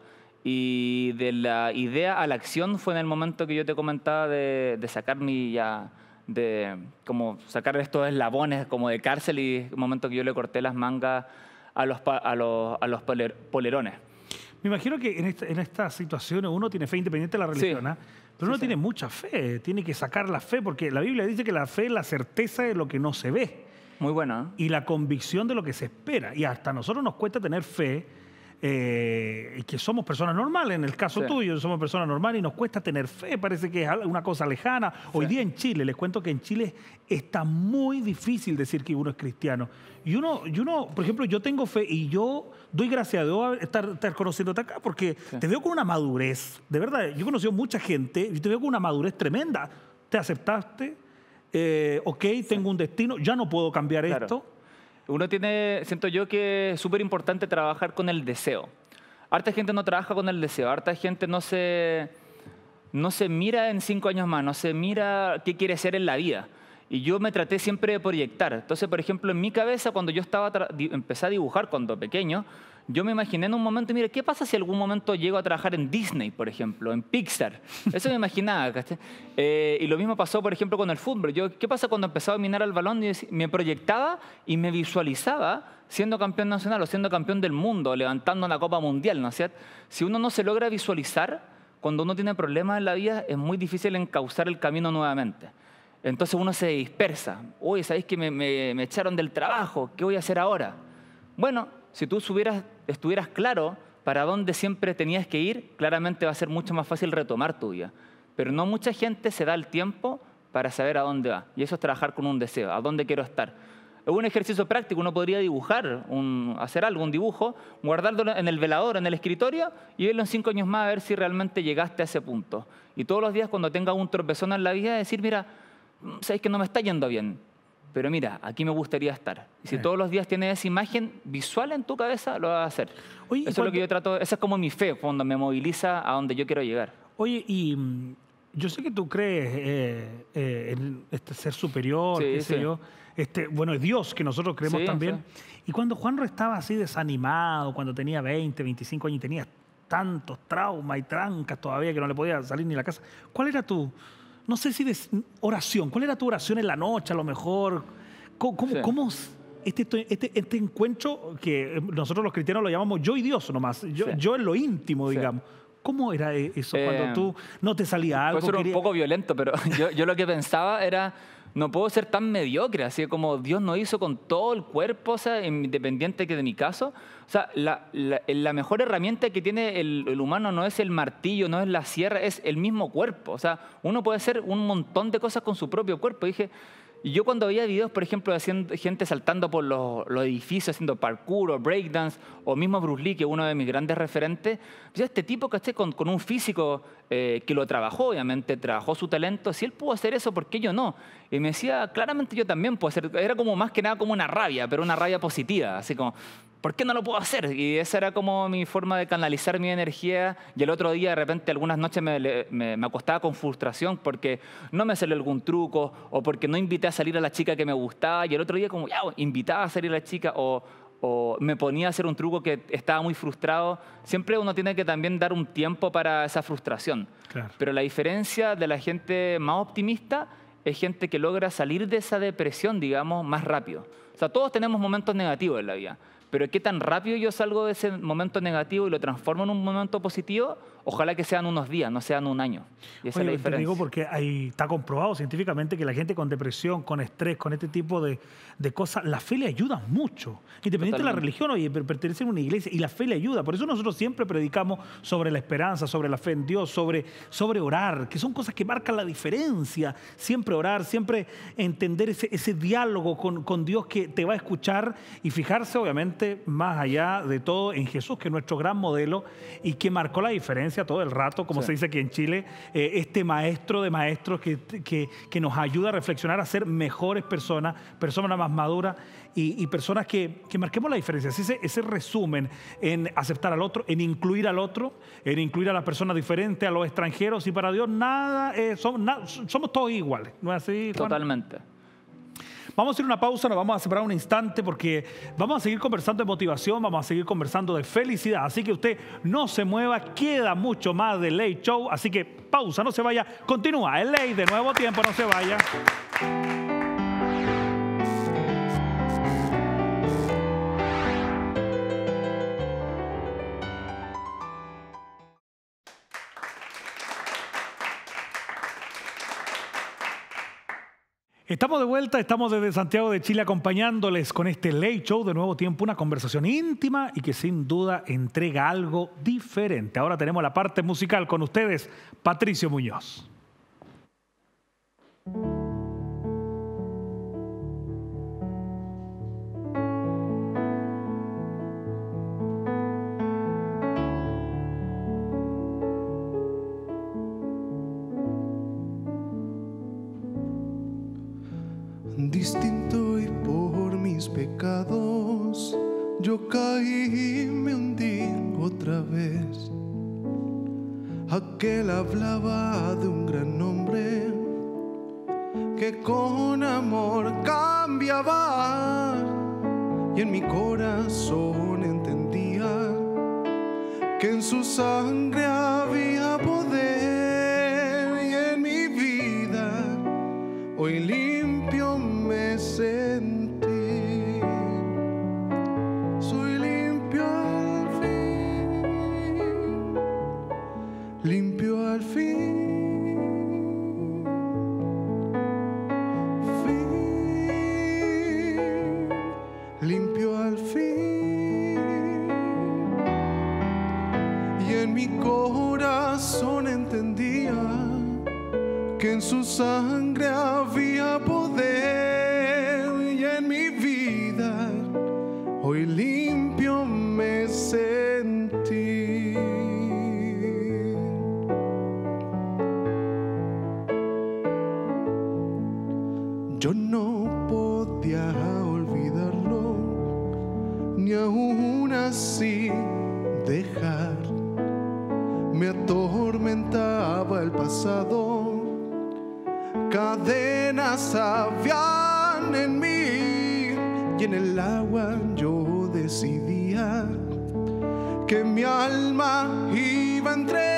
Y de la idea a la acción fue en el momento que yo te comentaba de, sacar mi ya, de como sacar estos eslabones como de cárcel y el momento que yo le corté las mangas a los, a los, a los polerones. Me imagino que en, esta, estas situaciones uno tiene fe independiente de la religión, ¿ah? pero uno tiene mucha fe, tiene que sacar la fe, porque la Biblia dice que la fe es la certeza de lo que no se ve. Muy buena. Y la convicción de lo que se espera. Y hasta a nosotros nos cuesta tener fe eh, que somos personas normales, en el caso tuyo, somos personas normales y nos cuesta tener fe, parece que es una cosa lejana. Hoy día en Chile, les cuento que en Chile está muy difícil decir que uno es cristiano. Y uno, y uno por ejemplo, yo tengo fe y yo doy gracias a Dios estar, estar conociéndote acá porque te veo con una madurez, de verdad, yo he conocido mucha gente y te veo con una madurez tremenda. Te aceptaste, eh, ok, tengo un destino, ya no puedo cambiar esto uno tiene, siento yo que es súper importante trabajar con el deseo. Harta gente no trabaja con el deseo, harta gente no se, no se mira en cinco años más, no se mira qué quiere ser en la vida. Y yo me traté siempre de proyectar. Entonces, por ejemplo, en mi cabeza, cuando yo estaba empecé a dibujar cuando pequeño, yo me imaginé en un momento, mire, ¿qué pasa si algún momento llego a trabajar en Disney, por ejemplo, en Pixar? Eso me imaginaba, eh, y lo mismo pasó, por ejemplo, con el fútbol. Yo, ¿Qué pasa cuando empezaba a mirar al balón? Y me proyectaba y me visualizaba siendo campeón nacional o siendo campeón del mundo, levantando la Copa Mundial, ¿no es Si uno no se logra visualizar, cuando uno tiene problemas en la vida, es muy difícil encauzar el camino nuevamente. Entonces uno se dispersa. Uy, ¿sabéis que me, me echaron del trabajo? ¿Qué voy a hacer ahora? Bueno, si tú subieras estuvieras claro para dónde siempre tenías que ir, claramente va a ser mucho más fácil retomar tu vida. Pero no mucha gente se da el tiempo para saber a dónde va. Y eso es trabajar con un deseo, a dónde quiero estar. Es un ejercicio práctico, uno podría dibujar, hacer algo, un dibujo, guardarlo en el velador, en el escritorio y verlo en cinco años más a ver si realmente llegaste a ese punto. Y todos los días cuando tenga un tropezón en la vida, decir, mira, mm, sabes que no me está yendo bien pero mira, aquí me gustaría estar. Y si eh. todos los días tienes esa imagen visual en tu cabeza, lo vas a hacer. Eso es lo que yo trato, esa es como mi fe, cuando me moviliza a donde yo quiero llegar. Oye, y mm, yo sé que tú crees eh, eh, en este ser superior, qué sé yo. Este, bueno, es Dios que nosotros creemos también. Y cuando Juanro estaba así desanimado, cuando tenía 20, 25 años y tenía tantos traumas y trancas todavía que no le podía salir ni la casa, ¿cuál era tu, no sé si de oración, ¿cuál era tu oración en la noche a lo mejor? ¿Cómo, este, este, este, encuentro que eh, nosotros los cristianos lo llamamos yo y Dios nomás, yo, yo en lo íntimo, digamos? ¿Cómo era e-, eso cuando eh, tú no te salía algo? Eso era un poco violento, pero yo, lo que pensaba era no puedo ser tan mediocre, así como Dios no hizo con todo el cuerpo, o sea, independiente que de mi caso. O sea, la, mejor herramienta que tiene el, humano no es el martillo, no es la sierra, es el mismo cuerpo. O sea, uno puede hacer un montón de cosas con su propio cuerpo. Y dije, y yo cuando veía videos, por ejemplo, de gente saltando por los, edificios, haciendo parkour o breakdance, o mismo Bruce Lee, que es uno de mis grandes referentes, yo este tipo, que con, un físico eh, que lo trabajó, obviamente, trabajó su talento, si él pudo hacer eso, ¿por qué yo no? Y me decía, claramente yo también puedo hacer, era como más que nada como una rabia, pero una rabia positiva, así como, ¿por qué no lo puedo hacer? Y esa era como mi forma de canalizar mi energía. Y el otro día, de repente, algunas noches me, acostaba con frustración porque no me salió algún truco o porque no invité a salir a la chica que me gustaba. Y el otro día, como, ya, invitaba a salir a la chica o, me ponía a hacer un truco que estaba muy frustrado. Siempre uno tiene que también dar un tiempo para esa frustración. Pero la diferencia de la gente más optimista es gente que logra salir de esa depresión, digamos, más rápido. O sea, todos tenemos momentos negativos en la vida. Pero qué tan rápido yo salgo de ese momento negativo y lo transformo en un momento positivo, ojalá que sean unos días, no sean un año. Y esa es la diferencia. digo porque ahí está comprobado científicamente que la gente con depresión, con estrés, con este tipo de, cosas, la fe le ayuda mucho. Independiente de la religión, oye, pertenece a una iglesia y la fe le ayuda. Por eso nosotros siempre predicamos sobre la esperanza, sobre la fe en Dios, sobre, orar, que son cosas que marcan la diferencia. Siempre orar, siempre entender ese, diálogo con, con Dios que te va a escuchar y fijarse, obviamente, más allá de todo en Jesús, que es nuestro gran modelo y que marcó la diferencia todo el rato, como se dice aquí en Chile, eh, este maestro de maestros que, nos ayuda a reflexionar, a ser mejores personas, personas más maduras y, personas que, marquemos la diferencia. Ese, ese resumen en aceptar al otro, en incluir al otro, en incluir a las personas diferentes, a los extranjeros y para Dios nada, somos todos iguales, ¿no así? Totalmente. Vamos a hacer una pausa, nos vamos a separar un instante porque vamos a seguir conversando de motivación, vamos a seguir conversando de felicidad. Así que usted no se mueva, queda mucho más de Late Show. Así que pausa, no se vaya. Continúa, el Ley de nuevo tiempo, no se vaya. Estamos de vuelta, estamos desde Santiago de Chile acompañándoles con este Late Show de Nuevo Tiempo, una conversación íntima y que sin duda entrega algo diferente. Ahora tenemos la parte musical con ustedes, Patricio Muñoz. él hablaba de un gran nombre, que con amor cambiaba y en mi corazón entendía que en su sangre había poder y en mi vida hoy libre en su sangre había sabían en mí y en el agua yo decidía que mi alma iba a entrar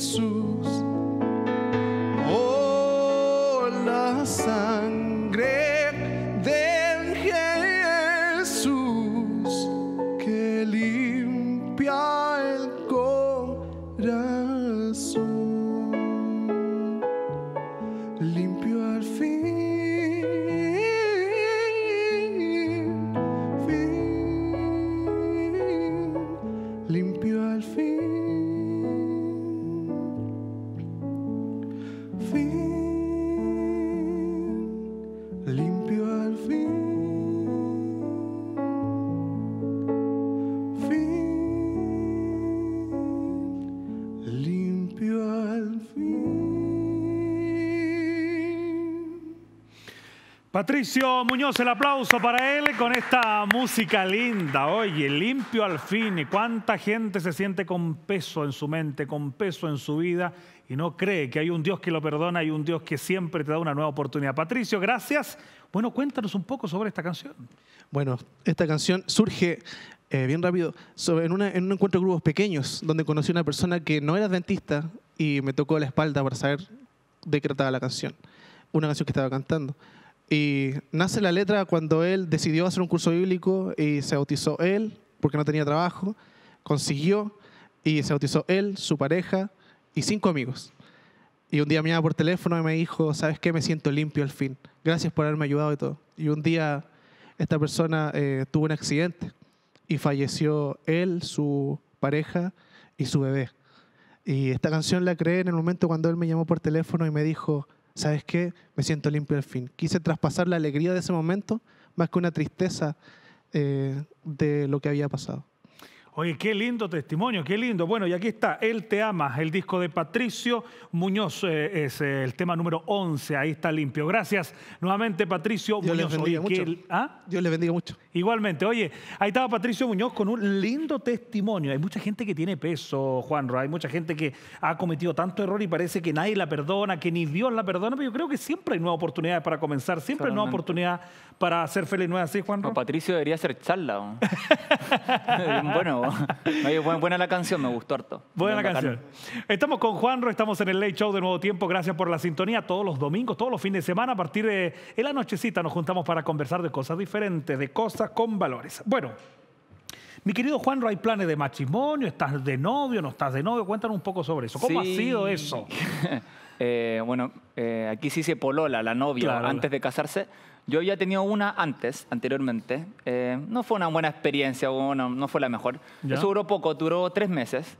Jesús. Patricio Muñoz, el aplauso para él con esta música linda. Oye, limpio al fin. ¿Y cuánta gente se siente con peso en su mente, con peso en su vida y no cree que hay un Dios que lo perdona y un Dios que siempre te da una nueva oportunidad? Patricio, gracias. Bueno, cuéntanos un poco sobre esta canción. Bueno, esta canción surge eh, bien rápido en, en un encuentro de grupos pequeños donde conocí a una persona que no era dentista y me tocó la espalda para saber de qué trataba la canción. Una canción que estaba cantando y nace la letra cuando él decidió hacer un curso bíblico y se bautizó él, porque no tenía trabajo, consiguió y se bautizó él, su pareja y cinco amigos. Y un día me llamó por teléfono y me dijo, ¿sabes qué? Me siento limpio al fin. Gracias por haberme ayudado y todo. Y un día esta persona eh, tuvo un accidente y falleció él, su pareja y su bebé. Y esta canción la creé en el momento cuando él me llamó por teléfono y me dijo, ¿sabes qué? Me siento limpio al fin. Quise traspasar la alegría de ese momento más que una tristeza eh, de lo que había pasado. Oye, qué lindo testimonio, qué lindo. Bueno, y aquí está, Él te ama, el disco de Patricio Muñoz, eh, es el tema número 11, ahí está limpio. Gracias nuevamente, Patricio Dios Muñoz. Les bendiga mucho. ¿ah? Dios les bendiga mucho. Igualmente, oye, ahí estaba Patricio Muñoz con un lindo testimonio. Hay mucha gente que tiene peso, Juan hay mucha gente que ha cometido tanto error y parece que nadie la perdona, que ni Dios la perdona, pero yo creo que siempre hay nuevas oportunidades para comenzar, siempre hay nuevas oportunidades para hacer feliz. ¿No es así, Juan Patricio debería ser charla. bueno. buena, la canción, me gustó harto. Buena la canción. Estamos con Juanro, estamos en el Late Show de Nuevo Tiempo. Gracias por la sintonía. Todos los domingos, todos los fines de semana, a partir de, la nochecita nos juntamos para conversar de cosas diferentes, de cosas con valores. Bueno, mi querido Juanro, hay planes de matrimonio, estás de novio, no estás de novio, cuéntanos un poco sobre eso. ¿Cómo ha sido eso? Eh, bueno, eh, aquí sí se polola la novia antes de casarse yo ya tenido una antes, anteriormente. Eh, no fue una buena experiencia, bueno, no fue la mejor. Eso duró poco, duró tres meses.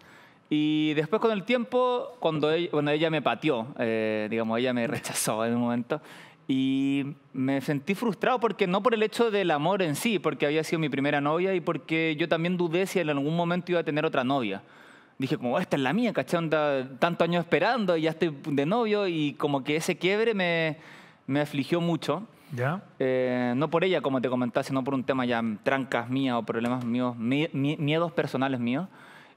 Y después con el tiempo, cuando ella, ella me pateó, eh, digamos, ella me rechazó en un momento. Y me sentí frustrado porque no por el hecho del amor en sí, porque había sido mi primera novia y porque yo también dudé si en algún momento iba a tener otra novia. Dije, como, oh, esta es la mía, onda, tanto años esperando y ya estoy de novio y como que ese quiebre me, me afligió mucho. ¿Ya? Eh, no por ella, como te comentaba, sino por un tema ya trancas mías o problemas míos, miedos personales míos.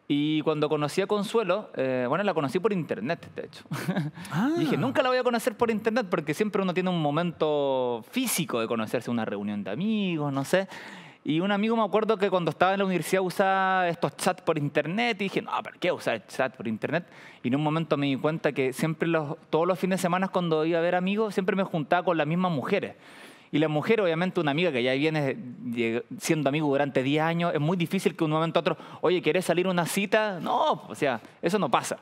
Y cuando conocí a Consuelo, eh, bueno, la conocí por internet, de hecho. Ah. dije, nunca la voy a conocer por internet porque siempre uno tiene un momento físico de conocerse, una reunión de amigos, no sé. Y un amigo me acuerdo que cuando estaba en la universidad usaba estos chats por internet y dije, no, ¿para qué usar chat por internet? Y en un momento me di cuenta que siempre los, todos los fines de semana cuando iba a ver amigos, siempre me juntaba con las mismas mujeres. Y la mujer, obviamente, una amiga que ya viene siendo amigo durante 10 años, es muy difícil que un momento a otro, oye, ¿quieres salir una cita? No, o sea, eso no pasa.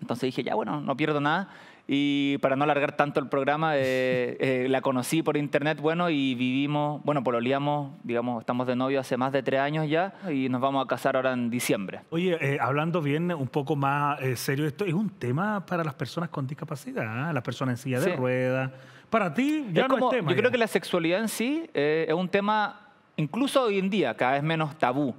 Entonces dije, ya bueno, no pierdo nada. Y para no alargar tanto el programa, eh, eh, la conocí por internet, bueno, y vivimos, bueno, pololeamos, pues digamos, estamos de novio hace más de tres años ya y nos vamos a casar ahora en diciembre. Oye, eh, hablando bien, un poco más serio, esto es un tema para las personas con discapacidad, ¿ah? las personas en silla de ruedas. Para ti ya no tema. Yo creo que la sexualidad en sí es un tema, incluso hoy en día, cada vez menos tabú.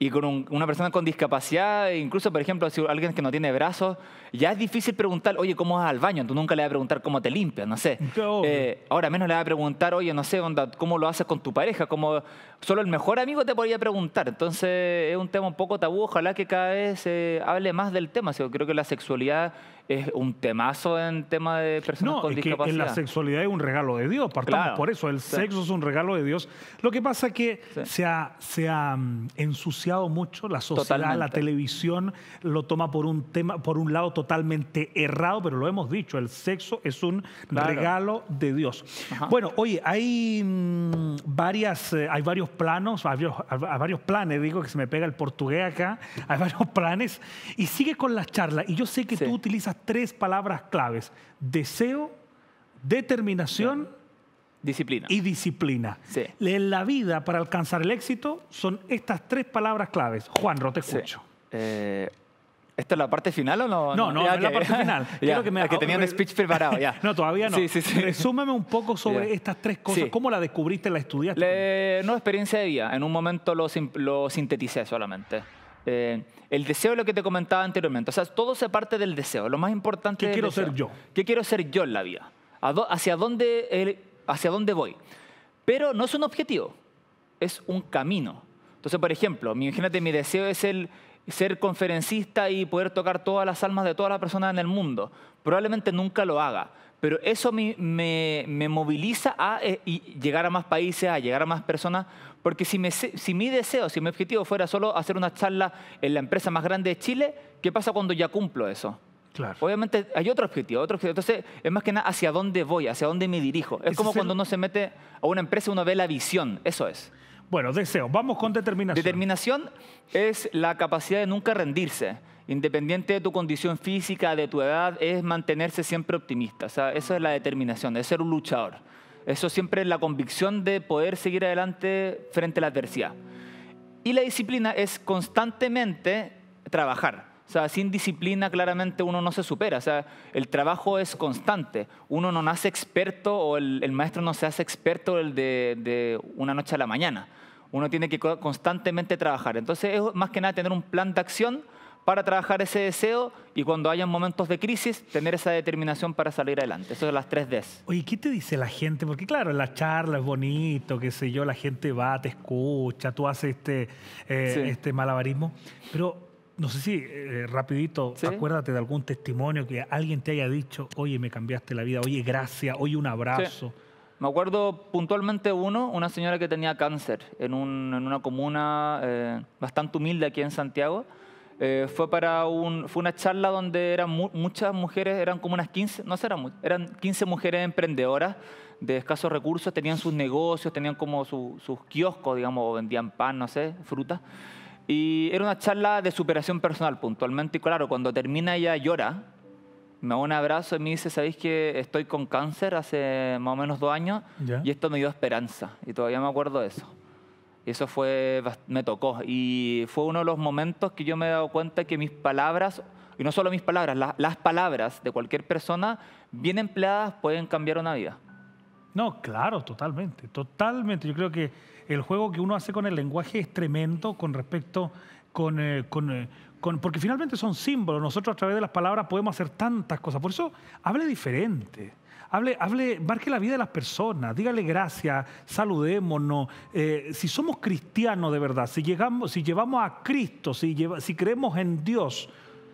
Y con una persona con discapacidad, e incluso por ejemplo, si alguien que no tiene brazos, ya es difícil preguntar, oye, ¿cómo vas al baño? Tú nunca le vas a preguntar cómo te limpias, no sé. Eh, ahora menos le vas a preguntar, oye, no sé, ¿cómo lo haces con tu pareja? Como solo el mejor amigo te podría preguntar. Entonces es un tema un poco tabú, ojalá que cada vez se hable más del tema. creo que la sexualidad es un temazo en tema de personas no, En la sexualidad es un regalo de Dios, partamos por eso, el sexo es un regalo de Dios. Lo que pasa es que se, ha, mm, ensuciado mucho la sociedad, la televisión lo toma por un tema, por un lado totalmente errado, pero lo hemos dicho, el sexo es un regalo de Dios. Bueno, oye, hay mm, varias, eh, hay varios planos, hay varios, planes, digo que se me pega el portugués acá, hay varios planes, y sigue con las charlas, y yo sé que tú utilizas tres palabras claves, deseo, determinación. Disciplina. Y disciplina. Sí. la vida, para alcanzar el éxito, son estas tres palabras claves. Juan, no te escucho. Eh, ¿Esta es la parte final o no? No, no, es la parte final. Creo que me... tenía un speech preparado, ya. no, todavía no. Resúmeme un poco sobre estas tres cosas. ¿Cómo la descubriste, la estudiaste? no, experiencia de día. En un momento lo, lo sinteticé solamente. Eh, el deseo es lo que te comentaba anteriormente. O sea, todo se parte del deseo. Lo más importante ¿Qué quiero ser yo? ¿Qué quiero ser yo en la vida? ¿Hacia dónde, ¿Hacia dónde voy? Pero no es un objetivo, es un camino. Entonces, por ejemplo, imagínate, mi deseo es el ser conferencista y poder tocar todas las almas de todas las personas en el mundo. Probablemente nunca lo haga, pero eso me, moviliza a eh, llegar a más países, a llegar a más personas, porque si, mi deseo, si mi objetivo fuera solo hacer una charla en la empresa más grande de Chile, ¿qué pasa cuando ya cumplo eso? Claro. Obviamente hay otro objetivo, otro objetivo. Entonces, es más que nada hacia dónde voy, hacia dónde me dirijo. Es como cuando uno se mete a una empresa, y uno ve la visión, eso es. Bueno, deseo, vamos con determinación. Determinación es la capacidad de nunca rendirse. Independiente de tu condición física, de tu edad, es mantenerse siempre optimista. O sea, esa es la determinación, es ser un luchador. Eso siempre es la convicción de poder seguir adelante frente a la adversidad. Y la disciplina es constantemente trabajar. O sea, sin disciplina claramente uno no se supera. O sea, el trabajo es constante. Uno no nace experto o el, maestro no se hace experto de, de, una noche a la mañana. Uno tiene que constantemente trabajar. Entonces es más que nada tener un plan de acción para trabajar ese deseo y cuando hayan momentos de crisis, tener esa determinación para salir adelante. Eso son las tres Ds. Oye, ¿qué te dice la gente? Porque claro, la charla es bonito, qué sé yo, la gente va, te escucha, tú haces este, eh, este malabarismo, pero no sé si eh, rapidito, acuérdate de algún testimonio que alguien te haya dicho, oye, me cambiaste la vida, oye, gracias, oye, un abrazo. Me acuerdo puntualmente uno, una señora que tenía cáncer en, una comuna eh, bastante humilde aquí en Santiago. Eh, fue para un, fue una charla donde eran muchas mujeres, eran como unas 15, no sé, eran, eran 15 mujeres emprendedoras de escasos recursos, tenían sus negocios, tenían como sus kioscos, digamos, vendían pan, no sé, fruta. Y era una charla de superación personal, puntualmente. Y claro, cuando termina ella llora, me da un abrazo y me dice, ¿sabéis que estoy con cáncer hace más o menos dos años? Y esto me dio esperanza. Y todavía me acuerdo de eso eso fue, me tocó. Y fue uno de los momentos que yo me he dado cuenta que mis palabras, y no solo mis palabras, las, las palabras de cualquier persona, bien empleadas, pueden cambiar una vida. No, claro, totalmente, totalmente. Yo creo que el juego que uno hace con el lenguaje es tremendo con respecto con, eh, eh, con, porque finalmente son símbolos. Nosotros a través de las palabras podemos hacer tantas cosas. Por eso hable diferente hable, marque la vida de las personas, dígale gracias, saludémonos. Eh, si somos cristianos de verdad, si, llegamos, si llevamos a Cristo, si, creemos en Dios,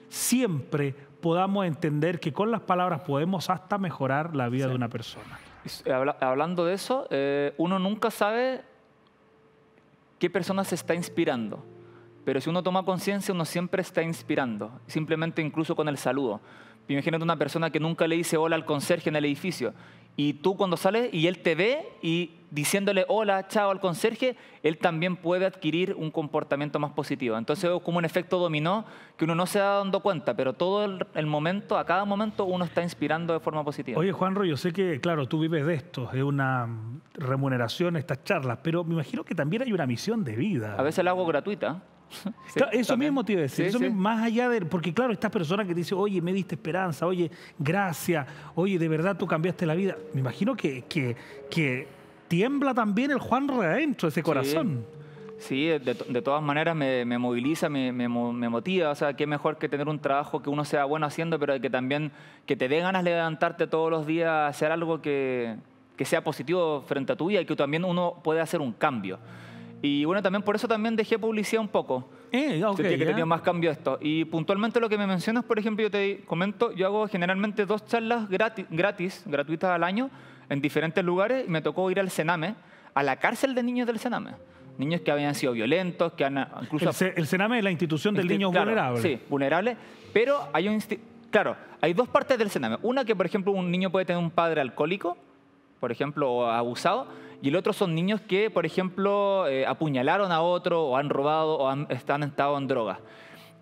siempre podamos entender que con las palabras podemos hasta mejorar la vida de una persona. Eh, hablando de eso, eh, uno nunca sabe qué persona se está inspirando. Pero si uno toma conciencia, uno siempre está inspirando, simplemente incluso con el saludo. Imagínate una persona que nunca le dice hola al conserje en el edificio. Y tú cuando sales y él te ve y diciéndole hola, chao al conserje, él también puede adquirir un comportamiento más positivo. Entonces es como un efecto dominó que uno no se da dando cuenta, pero todo el, momento, a cada momento, uno está inspirando de forma positiva. Oye, Juanro, yo sé que, claro, tú vives de esto, es una remuneración, estas charlas, pero me imagino que también hay una misión de vida. A veces la hago gratuita. eso mismo te iba a decir, más allá de, porque claro, estas personas que dicen, oye, me diste esperanza, oye, gracias, oye, de verdad tú cambiaste la vida, me imagino que, que, tiembla también el Juan adentro, ese corazón. Sí, de, todas maneras me, moviliza, me, me, motiva. O sea, qué mejor que tener un trabajo que uno sea bueno haciendo, pero que también que te dé ganas de levantarte todos los días, hacer algo que, que sea positivo frente a tu vida y que también uno puede hacer un cambio. Y bueno, también por eso también dejé publicidad un poco. Eh, ah, okay, que tener más cambio esto. Y puntualmente lo que me mencionas, por ejemplo, yo te comento, yo hago generalmente dos charlas gratis, gratuitas al año en diferentes lugares. Y me tocó ir al Sename, a la cárcel de niños del Sename. Niños que habían sido violentos, que han ah, incluso... El, Sename es la institución del niño vulnerable. Sí, vulnerable. Pero hay un... Claro, hay dos partes del Sename. Una que, por ejemplo, un niño puede tener un padre alcohólico, por ejemplo, o abusado y el otro son niños que, por ejemplo, eh, apuñalaron a otro o han robado o han, estado en drogas.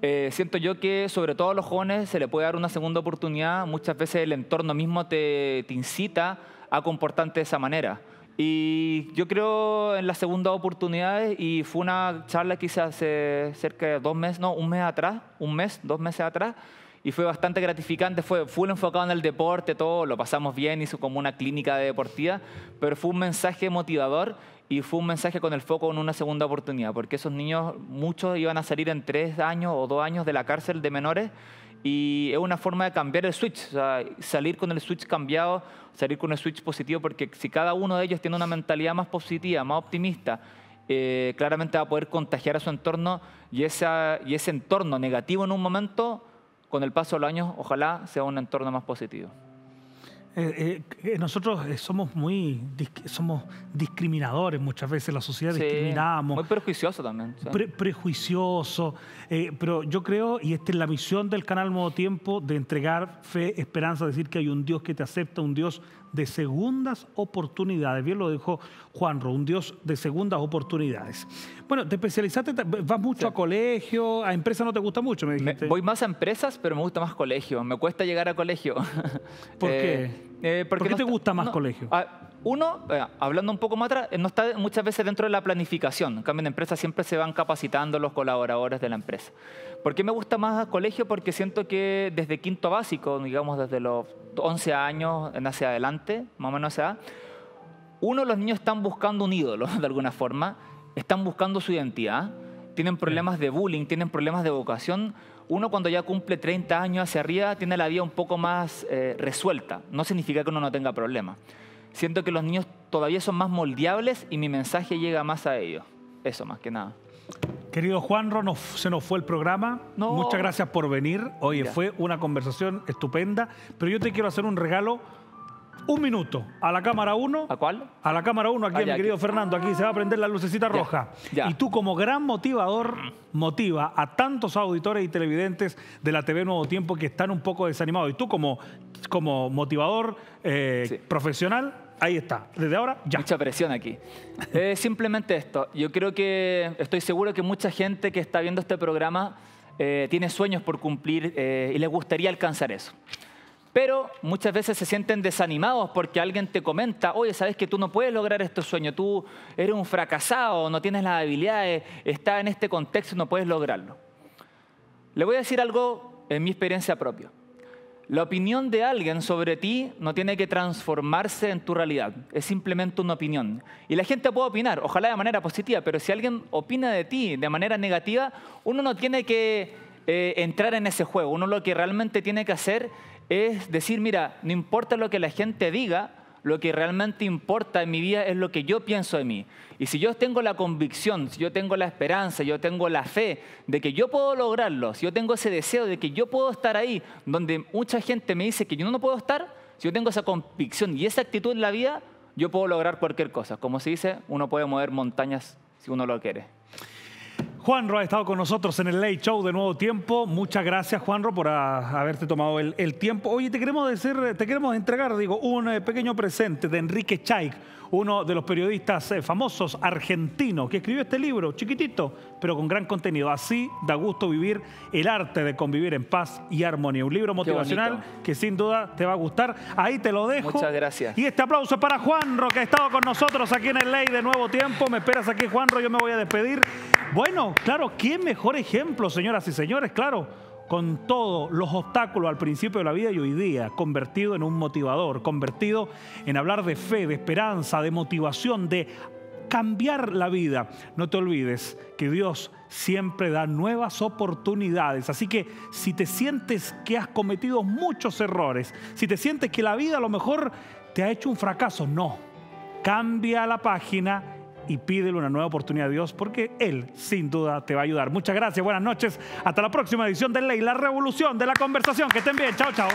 Eh, siento yo que sobre todo a los jóvenes se le puede dar una segunda oportunidad. Muchas veces el entorno mismo te, incita a comportarte de esa manera. Y yo creo en las segunda oportunidades y fue una charla que hice hace cerca de dos meses, no, un mes atrás, un mes, dos meses atrás, y fue bastante gratificante. Fue full enfocado en el deporte, todo, lo pasamos bien, hizo como una clínica de deportiva, pero fue un mensaje motivador y fue un mensaje con el foco en una segunda oportunidad, porque esos niños, muchos iban a salir en tres años o dos años de la cárcel de menores y es una forma de cambiar el switch, salir con el switch cambiado, salir con el switch positivo, porque si cada uno de ellos tiene una mentalidad más positiva, más optimista, eh, claramente va a poder contagiar a su entorno y, esa, y ese entorno negativo en un momento con el paso de los años, ojalá sea un entorno más positivo. Eh, eh, nosotros eh, somos muy somos discriminadores muchas veces, la sociedad discriminamos. Muy prejuicioso también. prejuicioso, pero yo creo, y esta es la misión del canal Modo Tiempo, de entregar fe, esperanza, decir que hay un Dios que te acepta, un Dios de segundas oportunidades. Bien lo dijo Ro, un Dios de segundas oportunidades. Bueno, te especializaste, vas mucho a colegio, a empresas no te gusta mucho, me dijiste. voy más a empresas, pero me gusta más colegio. Me cuesta llegar a colegio. ¿Por qué? Eh, eh, ¿Por qué te gusta más colegio? Ah, uno, eh, hablando un poco más atrás, no está muchas veces dentro de la planificación. En cambio, en empresas siempre se van capacitando los colaboradores de la empresa. ¿Por qué me gusta más colegio? Porque siento que desde quinto básico, digamos desde los 11 años en hacia adelante, más o menos sea, uno, los niños están buscando un ídolo, de alguna forma, están buscando su identidad, tienen problemas de bullying, tienen problemas de vocación. Uno cuando ya cumple 30 años hacia arriba tiene la vida un poco más eh, resuelta. No significa que uno no tenga problemas. Siento que los niños todavía son más moldeables y mi mensaje llega más a ellos. Eso más que nada. Querido Juan se nos fue el programa. Muchas gracias por venir. Oye, fue una conversación estupenda, pero yo te quiero hacer un regalo un minuto a la cámara 1. ¿A cuál? A la cámara 1, aquí, mi querido Fernando, aquí se va a prender la lucecita roja. Y tú, como gran motivador, motiva a tantos auditores y televidentes de la TV Nuevo Tiempo que están un poco desanimados. Y tú, como, como motivador eh, profesional, ahí está. Desde ahora, ya. Mucha presión aquí. Eh, simplemente esto. Yo creo que estoy seguro que mucha gente que está viendo este programa eh, tiene sueños por cumplir y les gustaría alcanzar eso. Pero muchas veces se sienten desanimados porque alguien te comenta, oye, sabes que tú no puedes lograr este sueño, tú eres un fracasado, no tienes las habilidades, está en este contexto y no puedes lograrlo. Le voy a decir algo en mi experiencia propia. La opinión de alguien sobre ti no tiene que transformarse en tu realidad, es simplemente una opinión. Y la gente puede opinar, ojalá de manera positiva, pero si alguien opina de ti de manera negativa, uno no tiene que eh, entrar en ese juego, uno lo que realmente tiene que hacer es decir, mira, no importa lo que la gente diga, lo que realmente importa en mi vida es lo que yo pienso de mí. Y si yo tengo la convicción, si yo tengo la esperanza, yo tengo la fe de que yo puedo lograrlo, si yo tengo ese deseo de que yo puedo estar ahí donde mucha gente me dice que yo no puedo estar, si yo tengo esa convicción y esa actitud en la vida, yo puedo lograr cualquier cosa. Como se dice, uno puede mover montañas si uno lo quiere. Juanro ha estado con nosotros en el Late Show de Nuevo Tiempo. Muchas gracias, Juanro, por haberte tomado el, tiempo. Oye, te queremos decir, te queremos entregar, digo, un eh, pequeño presente de Enrique Chaik, uno de los periodistas eh, famosos argentinos que escribió este libro, chiquitito, pero con gran contenido. Así da gusto vivir el arte de convivir en paz y armonía. Un libro motivacional que sin duda te va a gustar. Ahí te lo dejo. Muchas gracias. Y este aplauso para Juanro, que ha estado con nosotros aquí en el Ley de Nuevo Tiempo. Me esperas aquí, Juanro, yo me voy a despedir. Bueno, claro, qué mejor ejemplo, señoras y señores, claro con todos los obstáculos al principio de la vida y hoy día, convertido en un motivador, convertido en hablar de fe, de esperanza, de motivación, de cambiar la vida. No te olvides que Dios siempre da nuevas oportunidades. Así que si te sientes que has cometido muchos errores, si te sientes que la vida a lo mejor te ha hecho un fracaso, no. Cambia la página y pídele una nueva oportunidad a Dios porque Él sin duda te va a ayudar. Muchas gracias, buenas noches. Hasta la próxima edición de Ley, la revolución de la conversación. Que estén bien, chao, chao.